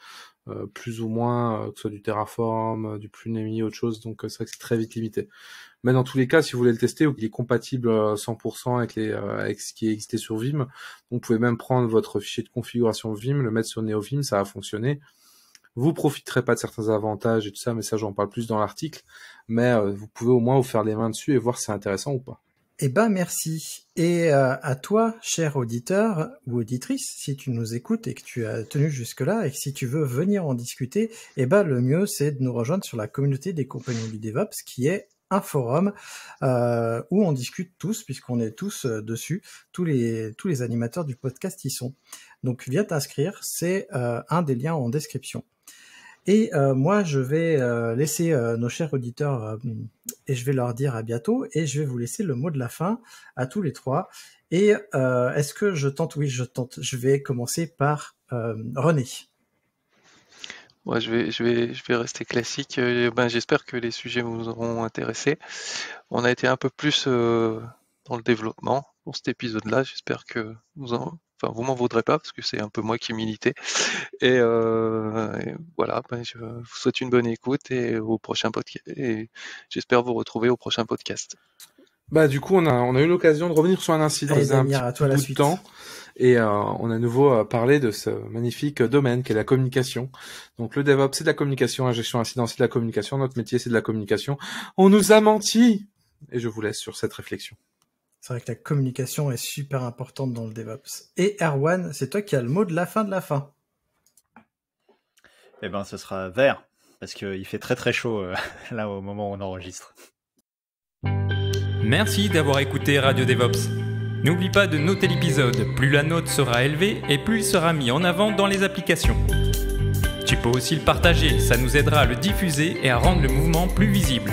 Euh, plus ou moins, euh, que ce soit du Terraform, euh, du PluNemi, autre chose. Donc c'est vrai que c'est très vite limité. Mais dans tous les cas, si vous voulez le tester, il est compatible 100% avec, les, avec ce qui existait sur Vim. vous pouvez même prendre votre fichier de configuration Vim, le mettre sur NeoVim, ça va fonctionner. Vous profiterez pas de certains avantages et tout ça, mais ça j'en parle plus dans l'article. Mais vous pouvez au moins vous faire les mains dessus et voir si c'est intéressant ou pas. Eh ben merci. Et euh, à toi, cher auditeur ou auditrice, si tu nous écoutes et que tu as tenu jusque-là et que si tu veux venir en discuter, eh ben le mieux c'est de nous rejoindre sur la communauté des compagnies du DevOps qui est un forum euh, où on discute tous, puisqu'on est tous euh, dessus, tous les, tous les animateurs du podcast y sont. Donc viens t'inscrire, c'est un des liens en description. Et euh, moi, je vais euh, laisser euh, nos chers auditeurs et je vais leur dire à bientôt et je vais vous laisser le mot de la fin à tous les trois. Et est-ce que je tente Oui, je tente. Je vais commencer par René. Moi, je vais, je vais, je vais rester classique. Ben, j'espère que les sujets vous auront intéressé. On a été un peu plus dans le développement pour cet épisode-là. J'espère que vous en, Enfin, vous m'en voudrez pas parce que c'est un peu moi qui milité. Et, euh, et voilà, ben, je vous souhaite une bonne écoute et au prochain podcast. Et j'espère vous retrouver au prochain podcast. Bah du coup on a on a eu l'occasion de revenir sur un incident de et on a à nouveau euh, parlé de ce magnifique euh, domaine qui est la communication. Donc le DevOps c'est de la communication, la gestion incident c'est de la communication, notre métier c'est de la communication. On nous a menti et je vous laisse sur cette réflexion. C'est vrai que la communication est super importante dans le DevOps. Et Erwan, c'est toi qui as le mot de la fin de la fin. Eh ben, ce sera vert, parce qu'il fait très très chaud euh, là au moment où on enregistre. Merci d'avoir écouté Radio DevOps. N'oublie pas de noter l'épisode, plus la note sera élevée et plus il sera mis en avant dans les applications. Tu peux aussi le partager, ça nous aidera à le diffuser et à rendre le mouvement plus visible.